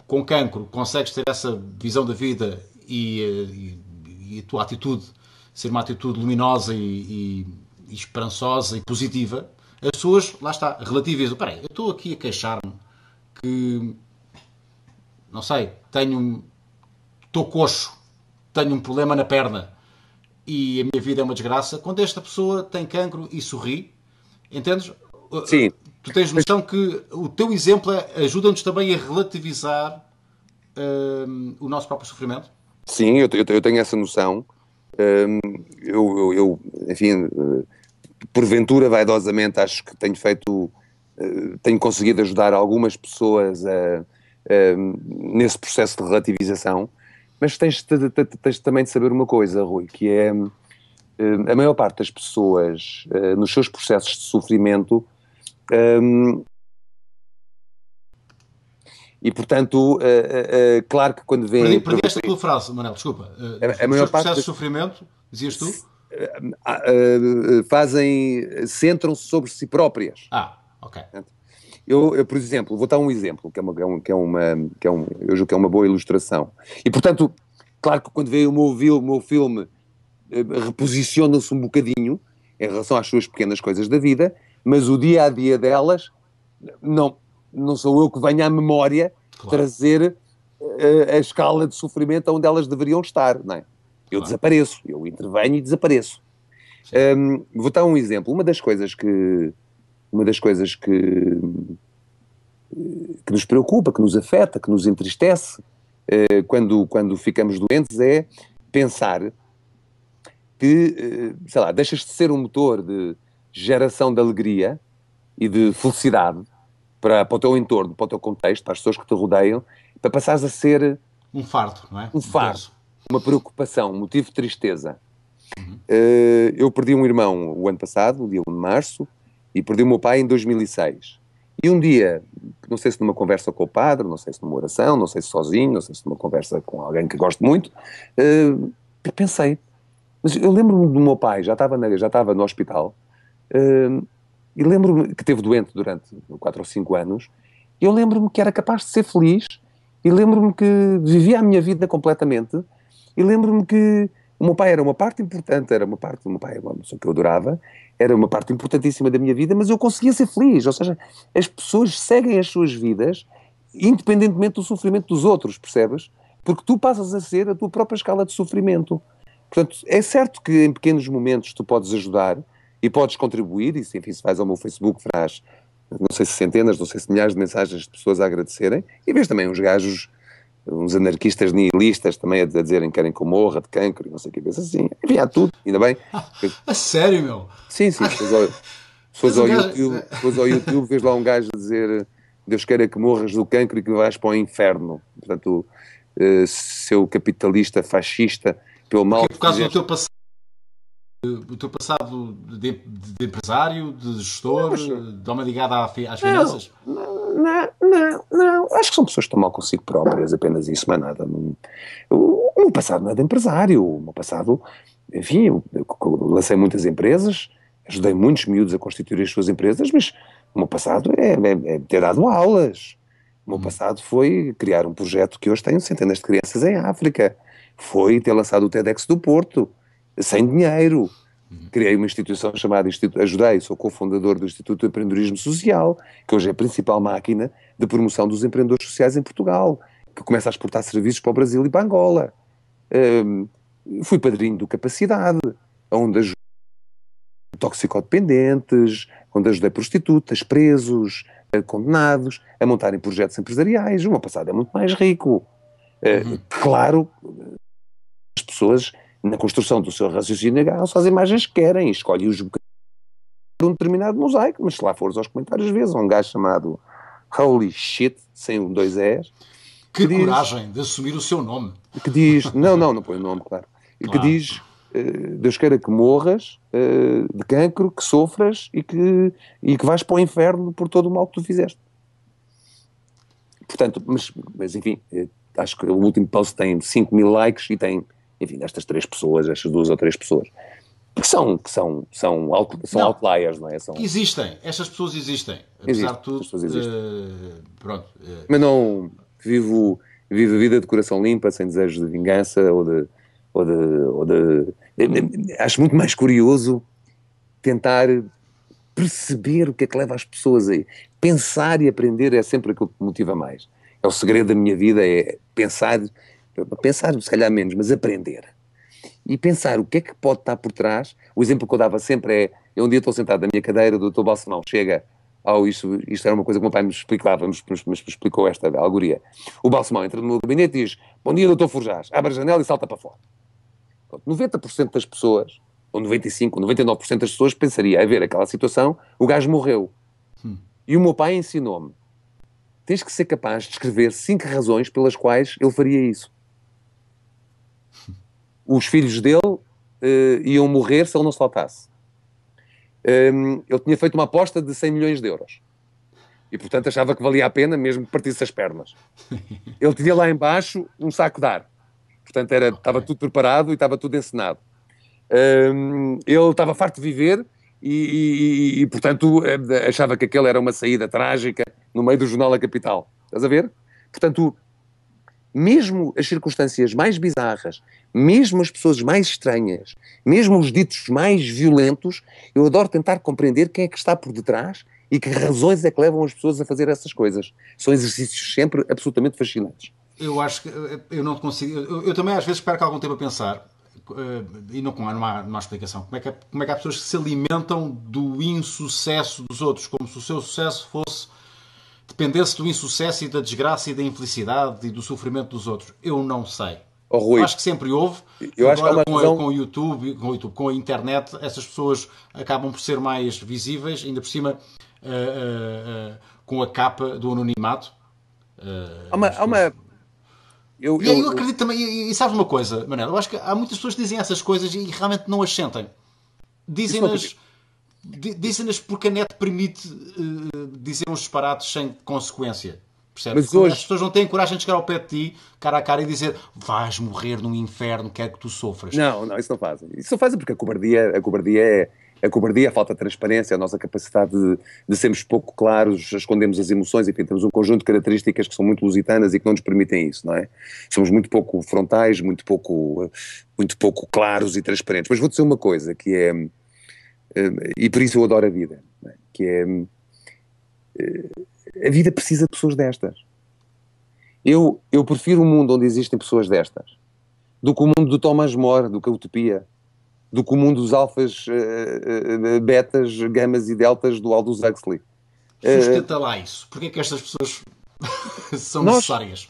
com cancro, consegues ter essa visão da vida e, eh, e, e a tua atitude ser uma atitude luminosa e esperançosa e positiva as pessoas, lá está, relativizam. aí, eu estou aqui a queixar-me que, não sei, tenho. estou coxo, tenho um problema na perna e a minha vida é uma desgraça. Quando esta pessoa tem cancro e sorri, entendes? Uh, Sim. Tu tens noção que o teu exemplo ajuda-nos também a relativizar um, o nosso próprio sofrimento? Sim, eu, eu tenho essa noção. Um, eu, eu, eu, enfim, porventura, vaidosamente, acho que tenho feito, eh, tenho conseguido ajudar algumas pessoas a, nesse processo de relativização, mas tens, tens também de saber uma coisa, Rui, que é eh, a maior parte das pessoas eh, nos seus processos de sofrimento ehm, e portanto, claro que quando vem. Perdi, perdi esta tua frase, Manel, desculpa. A, a maior parte. processos de sofrimento, dizias tu? fazem, centram-se sobre si próprias. Ah, ok. Eu, eu, por exemplo, vou dar um exemplo, que é uma, é que é uma, que é um, eu julgo que é uma boa ilustração. E, portanto, claro que quando veio o meu, o meu filme, eh, reposicionam-se um bocadinho em relação às suas pequenas coisas da vida, mas o dia a dia delas, não, não sou eu que venho à memória claro. trazer eh, a escala de sofrimento onde elas deveriam estar, não é? Eu desapareço, eu intervenho e desapareço. Um, vou dar um exemplo. Uma das coisas que uma das coisas que que nos preocupa, que nos afeta, que nos entristece uh, quando quando ficamos doentes é pensar que uh, sei lá deixas de ser um motor de geração de alegria e de felicidade para, para o teu entorno, para o teu contexto, para as pessoas que te rodeiam, para passares a ser um fardo, não é? Um fardo uma preocupação, um motivo de tristeza. Uhum. Eh, eu perdi um irmão o ano passado, no dia 1 de março, e perdi o meu pai em 2006. E um dia, não sei se numa conversa com o padre, não sei se numa oração, não sei se sozinho, não sei se numa conversa com alguém que gosto muito, eh, pensei. Mas eu lembro-me do meu pai, já estava, na, já estava no hospital, eh, e lembro-me que teve doente durante 4 ou 5 anos, e eu lembro-me que era capaz de ser feliz, e lembro-me que vivia a minha vida completamente, e lembro-me que o meu pai era uma parte importante, era uma parte do meu pai, uma pessoa que eu adorava, era uma parte importantíssima da minha vida, mas eu conseguia ser feliz. Ou seja, as pessoas seguem as suas vidas independentemente do sofrimento dos outros, percebes? Porque tu passas a ser a tua própria escala de sofrimento. Portanto, é certo que em pequenos momentos tu podes ajudar e podes contribuir, e se, enfim, se vais ao meu Facebook, verás não sei se centenas, não sei se milhares de mensagens de pessoas a agradecerem, e vês também uns gajos uns anarquistas nihilistas também a dizerem que querem que eu morra de cancro e não sei o que, pensa assim, enfim, há tudo, ainda bem. (laughs) A sério, meu? Sim, sim, se fores ao, YouTube, fores ao YouTube, vês lá um gajo a dizer Deus queira que morras do cancro e que vais para o inferno, portanto, eh, seu capitalista fascista, pelo mal... Porque por causa do teu passado o teu passado de, de, empresário, de gestor, não, mas... de homem ligado às finanças? Não, não, não, não. Acho que são pessoas que estão mal consigo próprias, apenas isso, mas nada. O meu passado não é de empresário. O meu passado, enfim, eu, eu, eu lancei muitas empresas, ajudei muitos miúdos a constituir as suas empresas, mas o meu passado é, é, é ter dado aulas. O meu uhum. passado foi criar um projeto que hoje tenho centenas de crianças em África. Foi ter lançado o TEDx do Porto, sem dinheiro Criei uma instituição chamada Instituto, ajudei, sou cofundador do Instituto de Empreendedorismo Social, que hoje é a principal máquina de promoção dos empreendedores sociais em Portugal, que começa a exportar serviços para o Brasil e para Angola. Um, fui padrinho do Capacidade, onde ajudei toxicodependentes, onde ajudei prostitutas, presos, eh, condenados, a montarem projetos empresariais. O meu passado é muito mais rico. Eh, uhum. Claro, as pessoas na construção do seu raciocínio, é, agarram-se imagens que querem, escolhem os bocadinhos de um determinado mosaico, mas se lá fores aos comentários, vês um gajo chamado Holy Shit, sem um dois E's. Que, que coragem diz, de assumir o seu nome. Que diz, não, não, não põe o nome, claro. Que diz, uh, Deus queira que morras uh, de cancro, que sofras e que, e que vais para o inferno por todo o mal que tu fizeste. Portanto, mas, mas enfim, eh, acho que o último post tem 5 mil likes e tem enfim, destas três pessoas, estas duas ou três pessoas. Porque são, que são, são, out, são não, outliers, não é? São... Existem, estas pessoas existem. Apesar existem, de tudo. Pessoas existem. Uh, pronto. Uh... Mas não vivo, vivo a vida de coração limpa, sem desejos de vingança ou de. Ou de, ou de... Acho muito mais curioso tentar perceber o que é que leva as pessoas a pensar e aprender é sempre aquilo que me motiva mais. É o segredo da minha vida, é pensar pensar, se calhar menos, mas aprender. E pensar o que é que pode estar por trás. O exemplo que eu dava sempre é: eu um dia estou sentado na minha cadeira, o doutor Balsemão chega ao. Isto, isto era uma coisa que o meu pai me explicava, mas me, me, me, explicou esta alegoria. O Balsemão entra no meu gabinete e diz: Bom dia, doutor Forjás. Abre a janela e salta para fora. 90% das pessoas, ou 95%, ou 99% das pessoas pensaria a ver aquela situação: o gajo morreu. Hum. E o meu pai ensinou-me: tens que ser capaz de escrever cinco razões pelas quais ele faria isso os filhos dele uh, iam morrer se ele não se Um, ehm, ele tinha feito uma aposta de 100 milhões de euros. E, portanto, achava que valia a pena mesmo que partisse as pernas. (laughs) Ele tinha lá embaixo um saco de ar. Portanto, era, okay. estava tudo preparado e estava tudo encenado. Um, ehm, ele estava farto de viver e, e, e, portanto, eh, achava que aquela era uma saída trágica no meio do jornal da Capital. Estás a ver? Portanto, mesmo as circunstâncias mais bizarras, mesmo as pessoas mais estranhas, mesmo os ditos mais violentos, eu adoro tentar compreender quem é que está por detrás e que razões é que levam as pessoas a fazer essas coisas. São exercícios sempre absolutamente fascinantes. Eu acho que eu não consigo. Eu, eu também às vezes espero há algum tempo a pensar. Eh, e não, não, há, não há explicação. Como é, que, como é que há pessoas que se alimentam do insucesso dos outros, como se o seu sucesso fosse dependesse do insucesso e da desgraça e da infelicidade e do sofrimento dos outros? Eu não sei. Oh, Rui, acho que sempre houve. Eu acho que há uma com, razão... com, o YouTube, com o YouTube, com a internet, essas pessoas acabam por ser mais visíveis, ainda por cima uh, uh, uh, com a capa do anonimato. há uma. Há uma... Eu, e eu, eu acredito também, e, e, sabes uma coisa, Manel? Eu acho que há muitas pessoas que dizem essas coisas e realmente não as sentem. Dizem-nas dizem nos porque a net permite uh, dizer uns disparates sem consequência. Percebes? Mas é hoje... As pessoas não têm coragem de chegar ao pé de ti, cara a cara, e dizer vais morrer num inferno, quer que tu sofras. Não, não, isso não fazem. Isso não fazem porque a cobardia, a cobardia é. A cobardia, a falta de transparência, a nossa capacidade de, de sermos pouco claros, escondemos as emoções, enfim, temos um conjunto de características que são muito lusitanas e que não nos permitem isso, não é? Somos muito pouco frontais, muito pouco, muito pouco claros e transparentes. Mas vou dizer uma coisa, que é eh, e por isso eu adoro a vida, é? que é eh, a vida precisa de pessoas destas. Eu, eu prefiro um mundo onde existem pessoas destas do que o mundo do Thomas More, do que a utopia, do que o mundo dos alfas, eh, betas, gamas e deltas do Aldous Huxley. Sustenta lá isso. Porquê é que estas pessoas (laughs) são Nós, necessárias?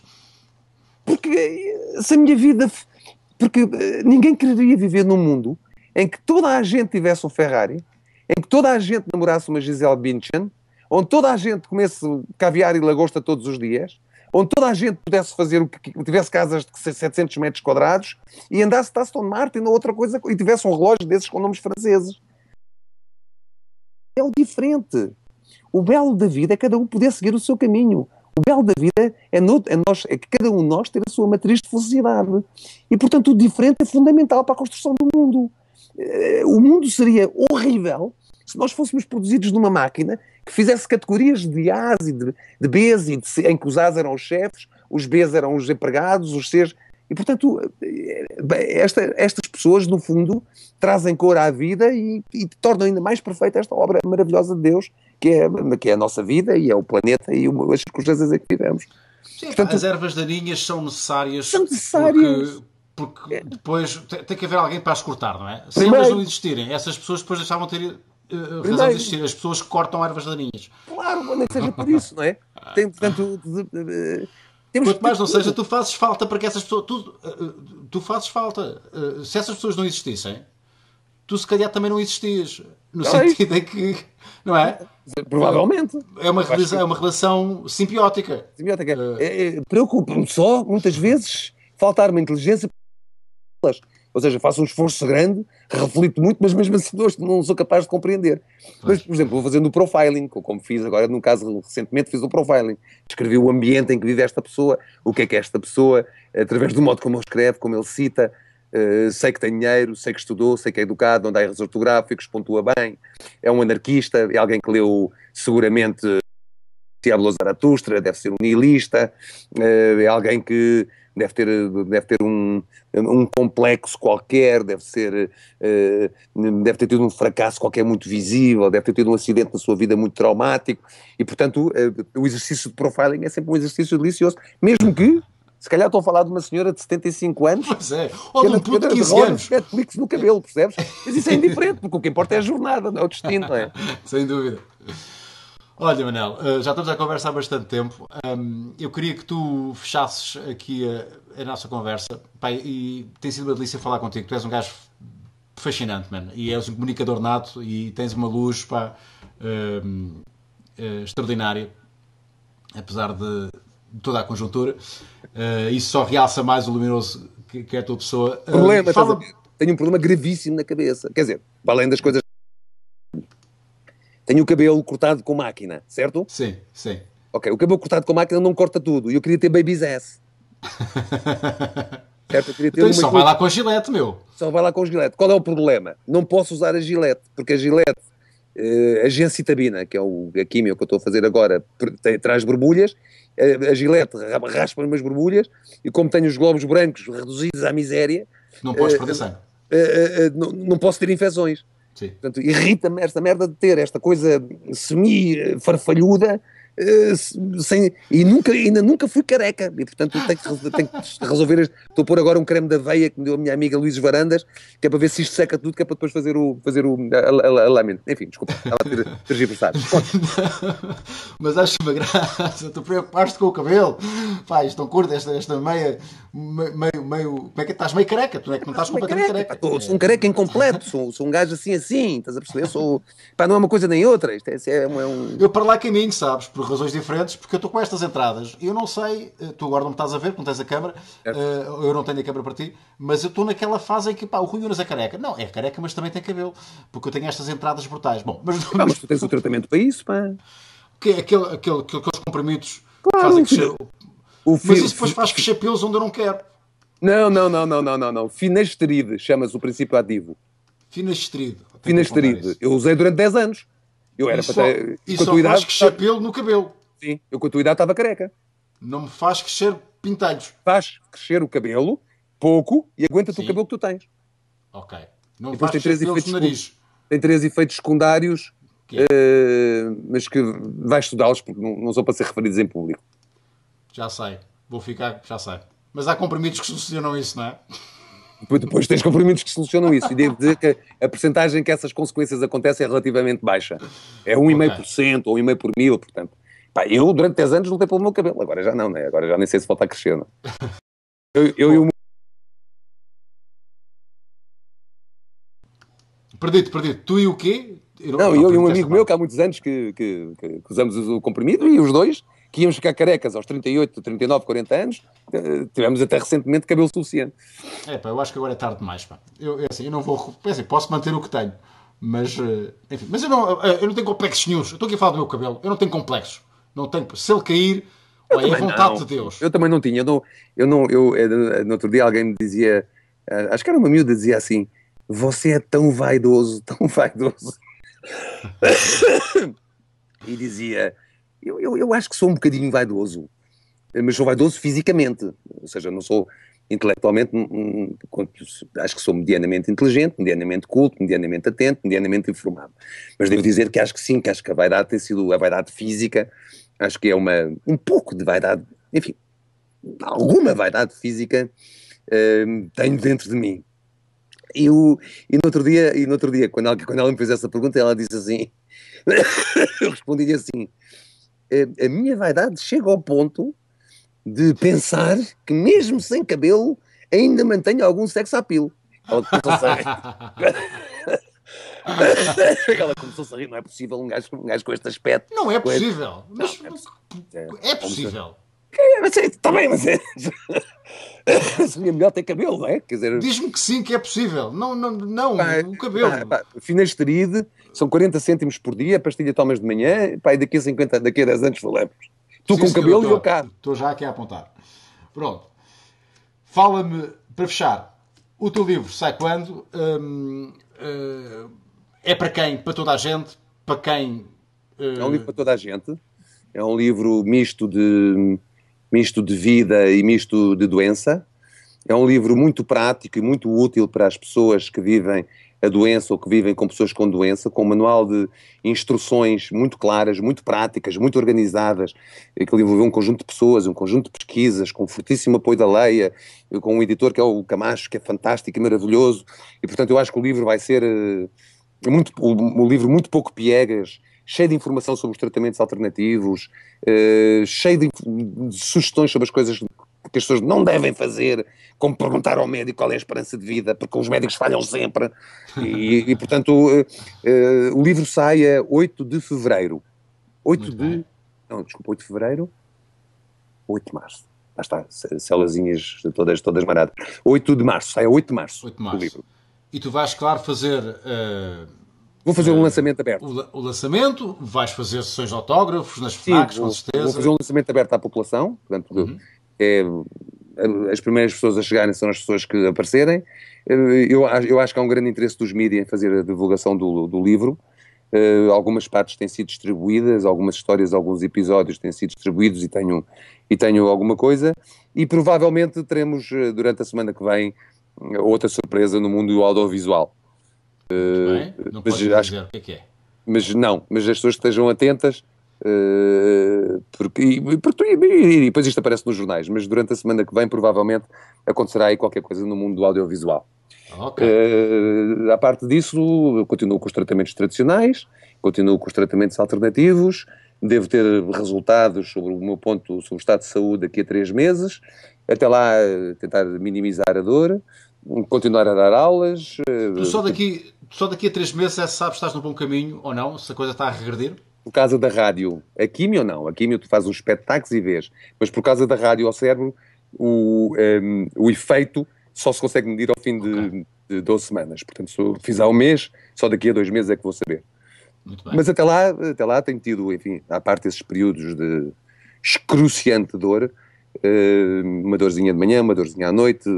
Porque se a minha vida. Porque ninguém quereria viver num mundo em que toda a gente tivesse um Ferrari, em que toda a gente namorasse uma Gisele Bündchen, onde toda a gente comesse caviar e lagosta todos os dias, onde toda a gente pudesse fazer o que tivesse casas de 700 metros quadrados e andasse de Aston Martin ou outra coisa e tivesse um relógio desses com nomes franceses. É o diferente. O belo da vida é cada um poder seguir o seu caminho. O belo da vida é, no, é, nós, é que cada um de nós ter a sua matriz de felicidade. E, portanto, o diferente é fundamental para a construção do mundo. Eh, o mundo seria horrível se nós fôssemos produzidos numa máquina que fizesse categorias de A's e de, de B's, e de em que os A's eram os chefes, os B's eram os empregados, os C's. E, portanto, eh, esta, estas pessoas, no fundo, trazem cor à vida e, e, tornam ainda mais perfeita esta obra maravilhosa de Deus, que é, que é a nossa vida e é o planeta e as circunstâncias em que vivemos. Sim, portanto, as ervas daninhas são necessárias. São necessárias. Porque porque depois tem que haver alguém para as cortar, não é? Se elas não existirem, essas pessoas depois deixavam de ter uh, razão de existir. As pessoas que cortam ervas daninhas. Claro, nem seja por isso, não é? Tem, portanto, temos Quanto mais não seja, tu fazes falta para que essas pessoas. Tu, eh, tu fazes falta. Eh, se essas pessoas não existissem, tu se calhar também não existias. No não é sentido é em que. Não é? Provavelmente. É uma, relação, é uma relação simbiótica. Simbiótica. É, é, Preocupa-me só, muitas vezes, faltar uma inteligência ou seja, faço um esforço grande, reflito muito, mas mesmo assim não sou capaz de compreender. Mas, por exemplo, vou fazendo o profiling, como fiz agora, num caso recentemente fiz o profiling. Escrevi o ambiente em que vive esta pessoa, o que é que é esta pessoa, através do modo como ele escreve, como ele cita, Uh, sei que tem dinheiro, sei que estudou, sei que é educado, onde há erros ortográficos, pontua bem, é um anarquista, é alguém que leu seguramente Diablo Zaratustra, deve ser um nihilista, uh, eh, é alguém que deve ter, deve ter um, um complexo qualquer, deve ser, eh, deve ter tido um fracasso qualquer muito visível, deve ter tido um acidente na sua vida muito traumático, e portanto eh, o exercício de profiling é sempre um exercício delicioso, mesmo que se calhar estou a falar de uma senhora de 75 anos. Pois é, ou que é de um puto de 15 anos. Netflix no cabelo, percebes? Mas isso é indiferente, porque o que importa é a jornada, não é o destino, não é? (laughs) Sem dúvida. Olha, Manel, eh, já estamos a conversar há bastante tempo. Eu queria que tu fechasses aqui a, a nossa conversa. Pai, e tem sido uma delícia falar contigo. Tu és um gajo fascinante, mano. E és um comunicador nato e tens uma luz pá, um, uh, eh, extraordinária, apesar de toda a conjuntura. Uh, isso só realça mais o luminoso que, que é a tua pessoa. Problema, uh, fala... Tenho um problema gravíssimo na cabeça. Quer dizer, para além das coisas tenho o cabelo cortado com máquina, certo? Sim, sim. Ok, o cabelo cortado com máquina não corta tudo. e Eu queria ter baby's s. (laughs) certo? Eu queria ter então, só vai lá com a gilete, meu. Só vai lá com a gilete. Qual é o problema? Não posso usar a gilete, porque a gilete, eh, a gencitabina, que é o, a químio que eu estou a fazer agora, tem, traz borbulhas, a, eh, a gilete raspa as minhas borbulhas, e como tenho os globos brancos reduzidos à miséria... Não posso perder eh, sangue. não, não posso ter infecções. Sim. Portanto, irrita-me esta merda de ter esta coisa semi-farfalhuda eh, sem, e nunca, ainda nunca fui careca. E portanto tenho que, tenho que resolver. Estou a pôr agora um creme da veia que me deu a minha amiga Luís Varandas, que é para ver se isto seca tudo, que é para depois fazer, o, fazer o, a, a, a lâmina. Enfim, desculpa, estava a ter (laughs) Mas acho uma graça, tu preocupaste com o cabelo. Pá, isto tão curto, esta, esta meia, meio, meio. Como é que estás meio careca? Tu é que não estás completamente careca. careca. Pá, sou um careca incompleto, sou, sou um gajo assim assim, estás a perceber? Sou, pá, não é uma coisa nem outra. Isto é, é um, é um... Eu para lá caminho, sabes? Por razões diferentes, porque eu estou com estas entradas eu não sei, eh, tu agora não me estás a ver, porque não tens a câmera, eh, eu não tenho a câmera para ti, mas eu estou naquela fase em que pá, o Rui Unas é careca. Não, é careca, mas também tem cabelo, porque eu tenho estas entradas brutais. Bom, mas, pá, ah, mas tu tens o tratamento para isso, pá. Que, é aquele, aquele, aqueles comprimidos claro, fazem crescer. O fio, mas isso depois faz crescer pelos onde eu não quero. Não, não, não, não, não, não, não. Finasteride chamas o princípio ativo. Finasteride. Finasteride. Eu usei durante 10 anos. Eu era e só, ter, e só faz crescer pelo no cabelo. Sim, eu com a tua idade estava careca. Não me faz crescer pintalhos. Faz crescer o cabelo, pouco, e aguenta-te o cabelo que tu tens. Ok. Não e faz tem três efeitos nariz. Tem três efeitos secundários, que é? uh, mas que vais estudá-los, porque não, não são para ser referidos em público. Já sei. Vou ficar, já sei. Mas há comprimidos que solucionam isso, não é? Depois tens comprimidos que solucionam isso. E devo dizer que a percentagem que essas consequências acontecem é relativamente baixa. É 1,5% okay. ou 1,5 por mil, portanto. Pá, eu durante 10 anos lutei pelo meu cabelo, agora já não, né? Agora já nem sei se volta a crescer, não. É? Eu, eu e o Perdido, perdido. Tu e o quê? Eu, não, eu, eu e um amigo meu, que há muitos anos que, que, que usamos o comprimido e os dois que íamos ficar carecas aos 38, 39, 40 anos, eh, tivemos até recentemente cabelo suficiente. É, pá, eu acho que agora é tarde demais, pá. Eu, é assim, eu não vou. É assim, posso manter o que tenho, mas. Eh, enfim, mas eu não, eh, eu não tenho complexos nenhum. Estou aqui a falar do meu cabelo, eu não tenho complexos. Não tenho. Se ele cair. Eu é a vontade não. de Deus. Eu também não tinha. Eu, não, eu, não, eu no outro dia alguém me dizia, acho que era uma miúda, dizia assim: Você é tão vaidoso, tão (laughs) vaidoso. (laughs) e dizia: eu, eu, eu acho que sou um bocadinho vaidoso, mas sou vaidoso fisicamente, ou seja, não sou intelectualmente, hum, hum, acho que sou medianamente inteligente, medianamente culto, medianamente atento, medianamente informado. Mas devo dizer que acho que sim, que acho que a vaidade tem sido a vaidade física, acho que é uma um pouco de vaidade, enfim, alguma vaidade física uh, tenho dentro de mim. Eu, e no outro dia, e no outro dia quando, ela, quando ela me fez essa pergunta, ela disse assim, (coughs) eu respondi-lhe assim, a, minha vaidade chega ao ponto de pensar que mesmo sem cabelo ainda mantenho algum sexo appeal. Ela começou a rir. (laughs) Ela começou a rir. Não é possível um gajo, um gajo com este aspecto. Não é possível. Mas, é, é, é, é, possível. mas está bem, mas é. Seria melhor ter cabelo, não é? Diz-me que sim, que é possível. Não, não, não, o cabelo. finasteride são 40 cêntimos por dia, a pastilha tomas de manhã, pá, e daqui a 50, daqui a 10 anos falamos. Tu Sim, com o cabelo e eu cá. Estou já aqui a apontar. Pronto. Fala-me, para fechar, o teu livro sai quando? Hum, hum, é para quem? Para toda a gente? Para quem? Hum... É um livro para toda a gente. É um livro misto de, misto de vida e misto de doença. É um livro muito prático e muito útil para as pessoas que vivem a doença ou que vivem com pessoas com doença, com um manual de instruções muito claras, muito práticas, muito organizadas, que envolveu um conjunto de pessoas, um conjunto de pesquisas, com fortíssimo apoio da Leia, com um editor que é o Camacho, que é fantástico e maravilhoso, e portanto eu acho que o livro vai ser eh, muito, o, o livro muito pouco piegas, cheio de informação sobre os tratamentos alternativos, uh, cheio de, de, sugestões sobre as coisas que as pessoas não devem fazer, como perguntar ao médico qual é a esperança de vida, porque os médicos falham sempre. E, e portanto, uh, uh, o livro sai a 8 de fevereiro. 8 Muito de. Bem. Não, desculpa, 8 de fevereiro. 8 de março. Lá está, celazinhas todas, todas maradas. 8 de março, sai a 8 de março, 8 de março. o livro. E tu vais, claro, fazer Vou fazer um eh, lançamento aberto. O, o lançamento, vais fazer sessões de autógrafos nas FNACs, com certeza. Vou fazer um lançamento aberto à população, portanto, uhum. é, as primeiras pessoas a chegarem são as pessoas que aparecerem. Eh, eu, eu acho que há um grande interesse dos mídias em fazer a divulgação do, do livro. Uh, algumas partes têm sido distribuídas, algumas histórias, alguns episódios têm sido distribuídos e tenho, e tenho alguma coisa. E provavelmente teremos, durante a semana que vem, outra surpresa no mundo do audiovisual. Muito eh, bem, não mas acho, dizer o que é que é. Mas não, mas as pessoas estejam atentas, Uh, porque, e, e, depois isto aparece nos jornais, mas durante a semana que vem provavelmente acontecerá aí qualquer coisa no mundo do audiovisual. Okay. Uh, eh, a parte disso, continuo com os tratamentos tradicionais, continuo com os tratamentos alternativos, devo ter resultados sobre o meu ponto, sobre o estado de saúde daqui a três meses, até lá tentar minimizar a dor, continuar a dar aulas. Tu eh, só daqui, só daqui a três meses é se sabes se estás no bom caminho ou não, se a coisa está a regredir? Por causa da rádio. A químio não. A químio tu fazes uns espetáculos e vês. Mas por causa da rádio ao cérebro, o, um, ehm, o efeito só se consegue medir ao fim de, okay. de 12 semanas. Portanto, se eu fiz há um mês, só daqui a dois meses é que vou saber. Mas até lá, até lá tenho tido, enfim, à parte esses períodos de excruciante dor, eh, uma dorzinha de manhã, uma dorzinha à noite,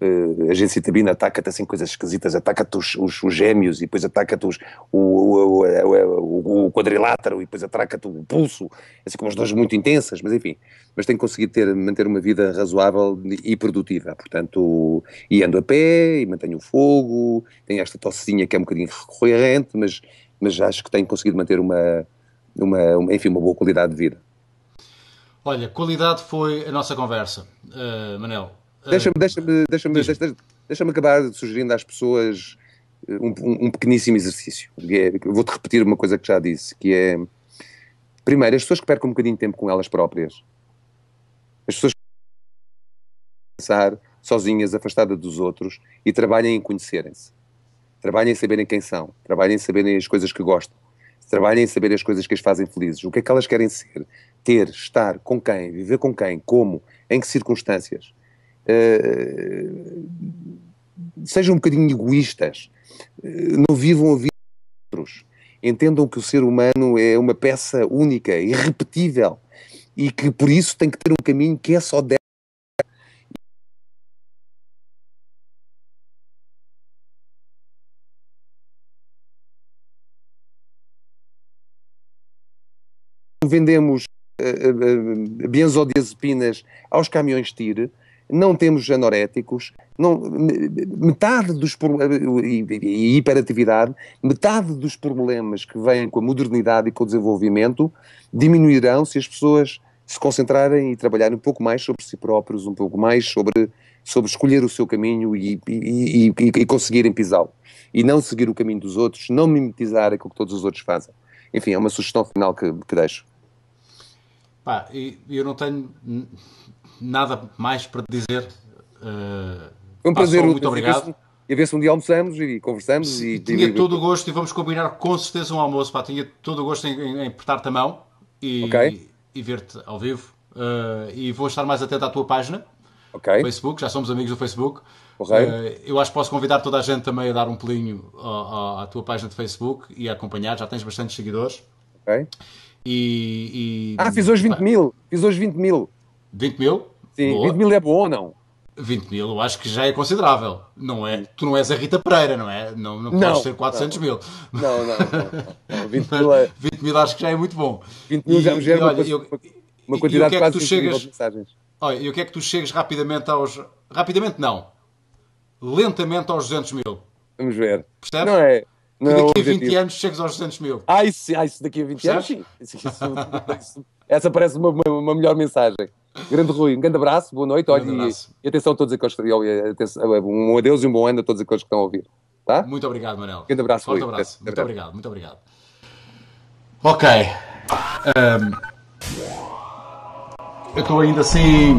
uh, agência Tabina ataca-te assim coisas esquisitas, ataca-te os, os, os, gêmeos e depois ataca-te o, o, o, o, quadrilátero e depois ataca-te o pulso, assim com as duas muito intensas, mas enfim, mas tenho conseguido ter, manter uma vida razoável e produtiva, portanto, e ando a pé, e mantenho o fogo, tenho esta tossezinha que é um bocadinho recorrente, mas, mas acho que tenho conseguido manter uma, uma, uma enfim, uma boa qualidade de vida. Olha, qualidade foi a nossa conversa, uh, Manel. Ah. Deixa-me deixa deixa deixa deixa acabar sugerindo às pessoas eh, um, um pequeníssimo exercício. É, Vou-te repetir uma coisa que já disse, que é, primeiro, as pessoas que percam um bocadinho de tempo com elas próprias, as pessoas que pensar sozinhas, afastadas dos outros, e trabalhem em conhecerem-se, trabalhem em saberem quem são, trabalhem em saberem as coisas que gostam, trabalhem em saber as coisas que as fazem felizes, o que é que elas querem ser, ter, estar, com quem, viver com quem, como, em que circunstâncias eh, sejam um bocadinho egoístas, eh, não vivam a vida de outros, entendam que o ser humano é uma peça única, irrepetível, e que por isso tem que ter um caminho que é só dela. Vendemos uh, uh, benzodiazepinas aos caminhões tire não temos anoréticos, não, metade dos e, e hiperatividade, metade dos problemas que vêm com a modernidade e com o desenvolvimento diminuirão se as pessoas se concentrarem e trabalharem um pouco mais sobre si próprios, um pouco mais sobre, sobre escolher o seu caminho e, e, e, e conseguirem pisá-lo. E não seguir o caminho dos outros, não mimetizar aquilo que todos os outros fazem. Enfim, é uma sugestão final que, que deixo. Pá, eu não tenho nada mais para dizer. Uh, um prazer. Muito obrigado. E a ver se um dia almoçamos e conversamos. Sim, e, tinha e... todo o gosto e vamos combinar com certeza um almoço. Pá, tinha todo o gosto em, em, em apertar-te a mão e, okay. e, e ver-te ao vivo. Uh, e vou estar mais atento à tua página. Okay. Facebook, já somos amigos do Facebook. Okay. Uh, eh, eu acho que posso convidar toda a gente também a dar um pelinho à, à, à tua página de Facebook e a acompanhar, já tens bastantes seguidores. Okay. E, e, ah, fiz hoje 20 mil, fiz hoje 20 mil. 20 mil? Sim, boa. 20 mil é bom ou não? 20 mil eu acho que já é considerável. Não é, tu não és a Rita Pereira, não é? Não, não, não podes ter 400 não. mil. Não, não. não 20, (laughs) mil é... 20 mil acho que já é muito bom. 20 mil já me gera uma, uma quantidade e o que é que tu chegas, mensagens. Olha, e o que é que tu chegas rapidamente aos... Rapidamente não. Lentamente aos 200 mil. Vamos ver. Percebes? Não é... Não é daqui a 20 anos chegas aos 200 mil. Ah, isso, ah, isso daqui a 20 Percebes? anos, sim. isso, isso, essa parece uma, uma, uma melhor mensagem. Grande Rui, um grande abraço, boa noite. Olha, e, e, atenção a todos aqueles que estão um adeus e um bom ano a todos aqueles que estão a ouvir. Tá? Muito obrigado, Manel. Grande abraço, Forte Rui. abraço. Muito abraço. obrigado, muito obrigado. Ok. Um, eu estou ainda assim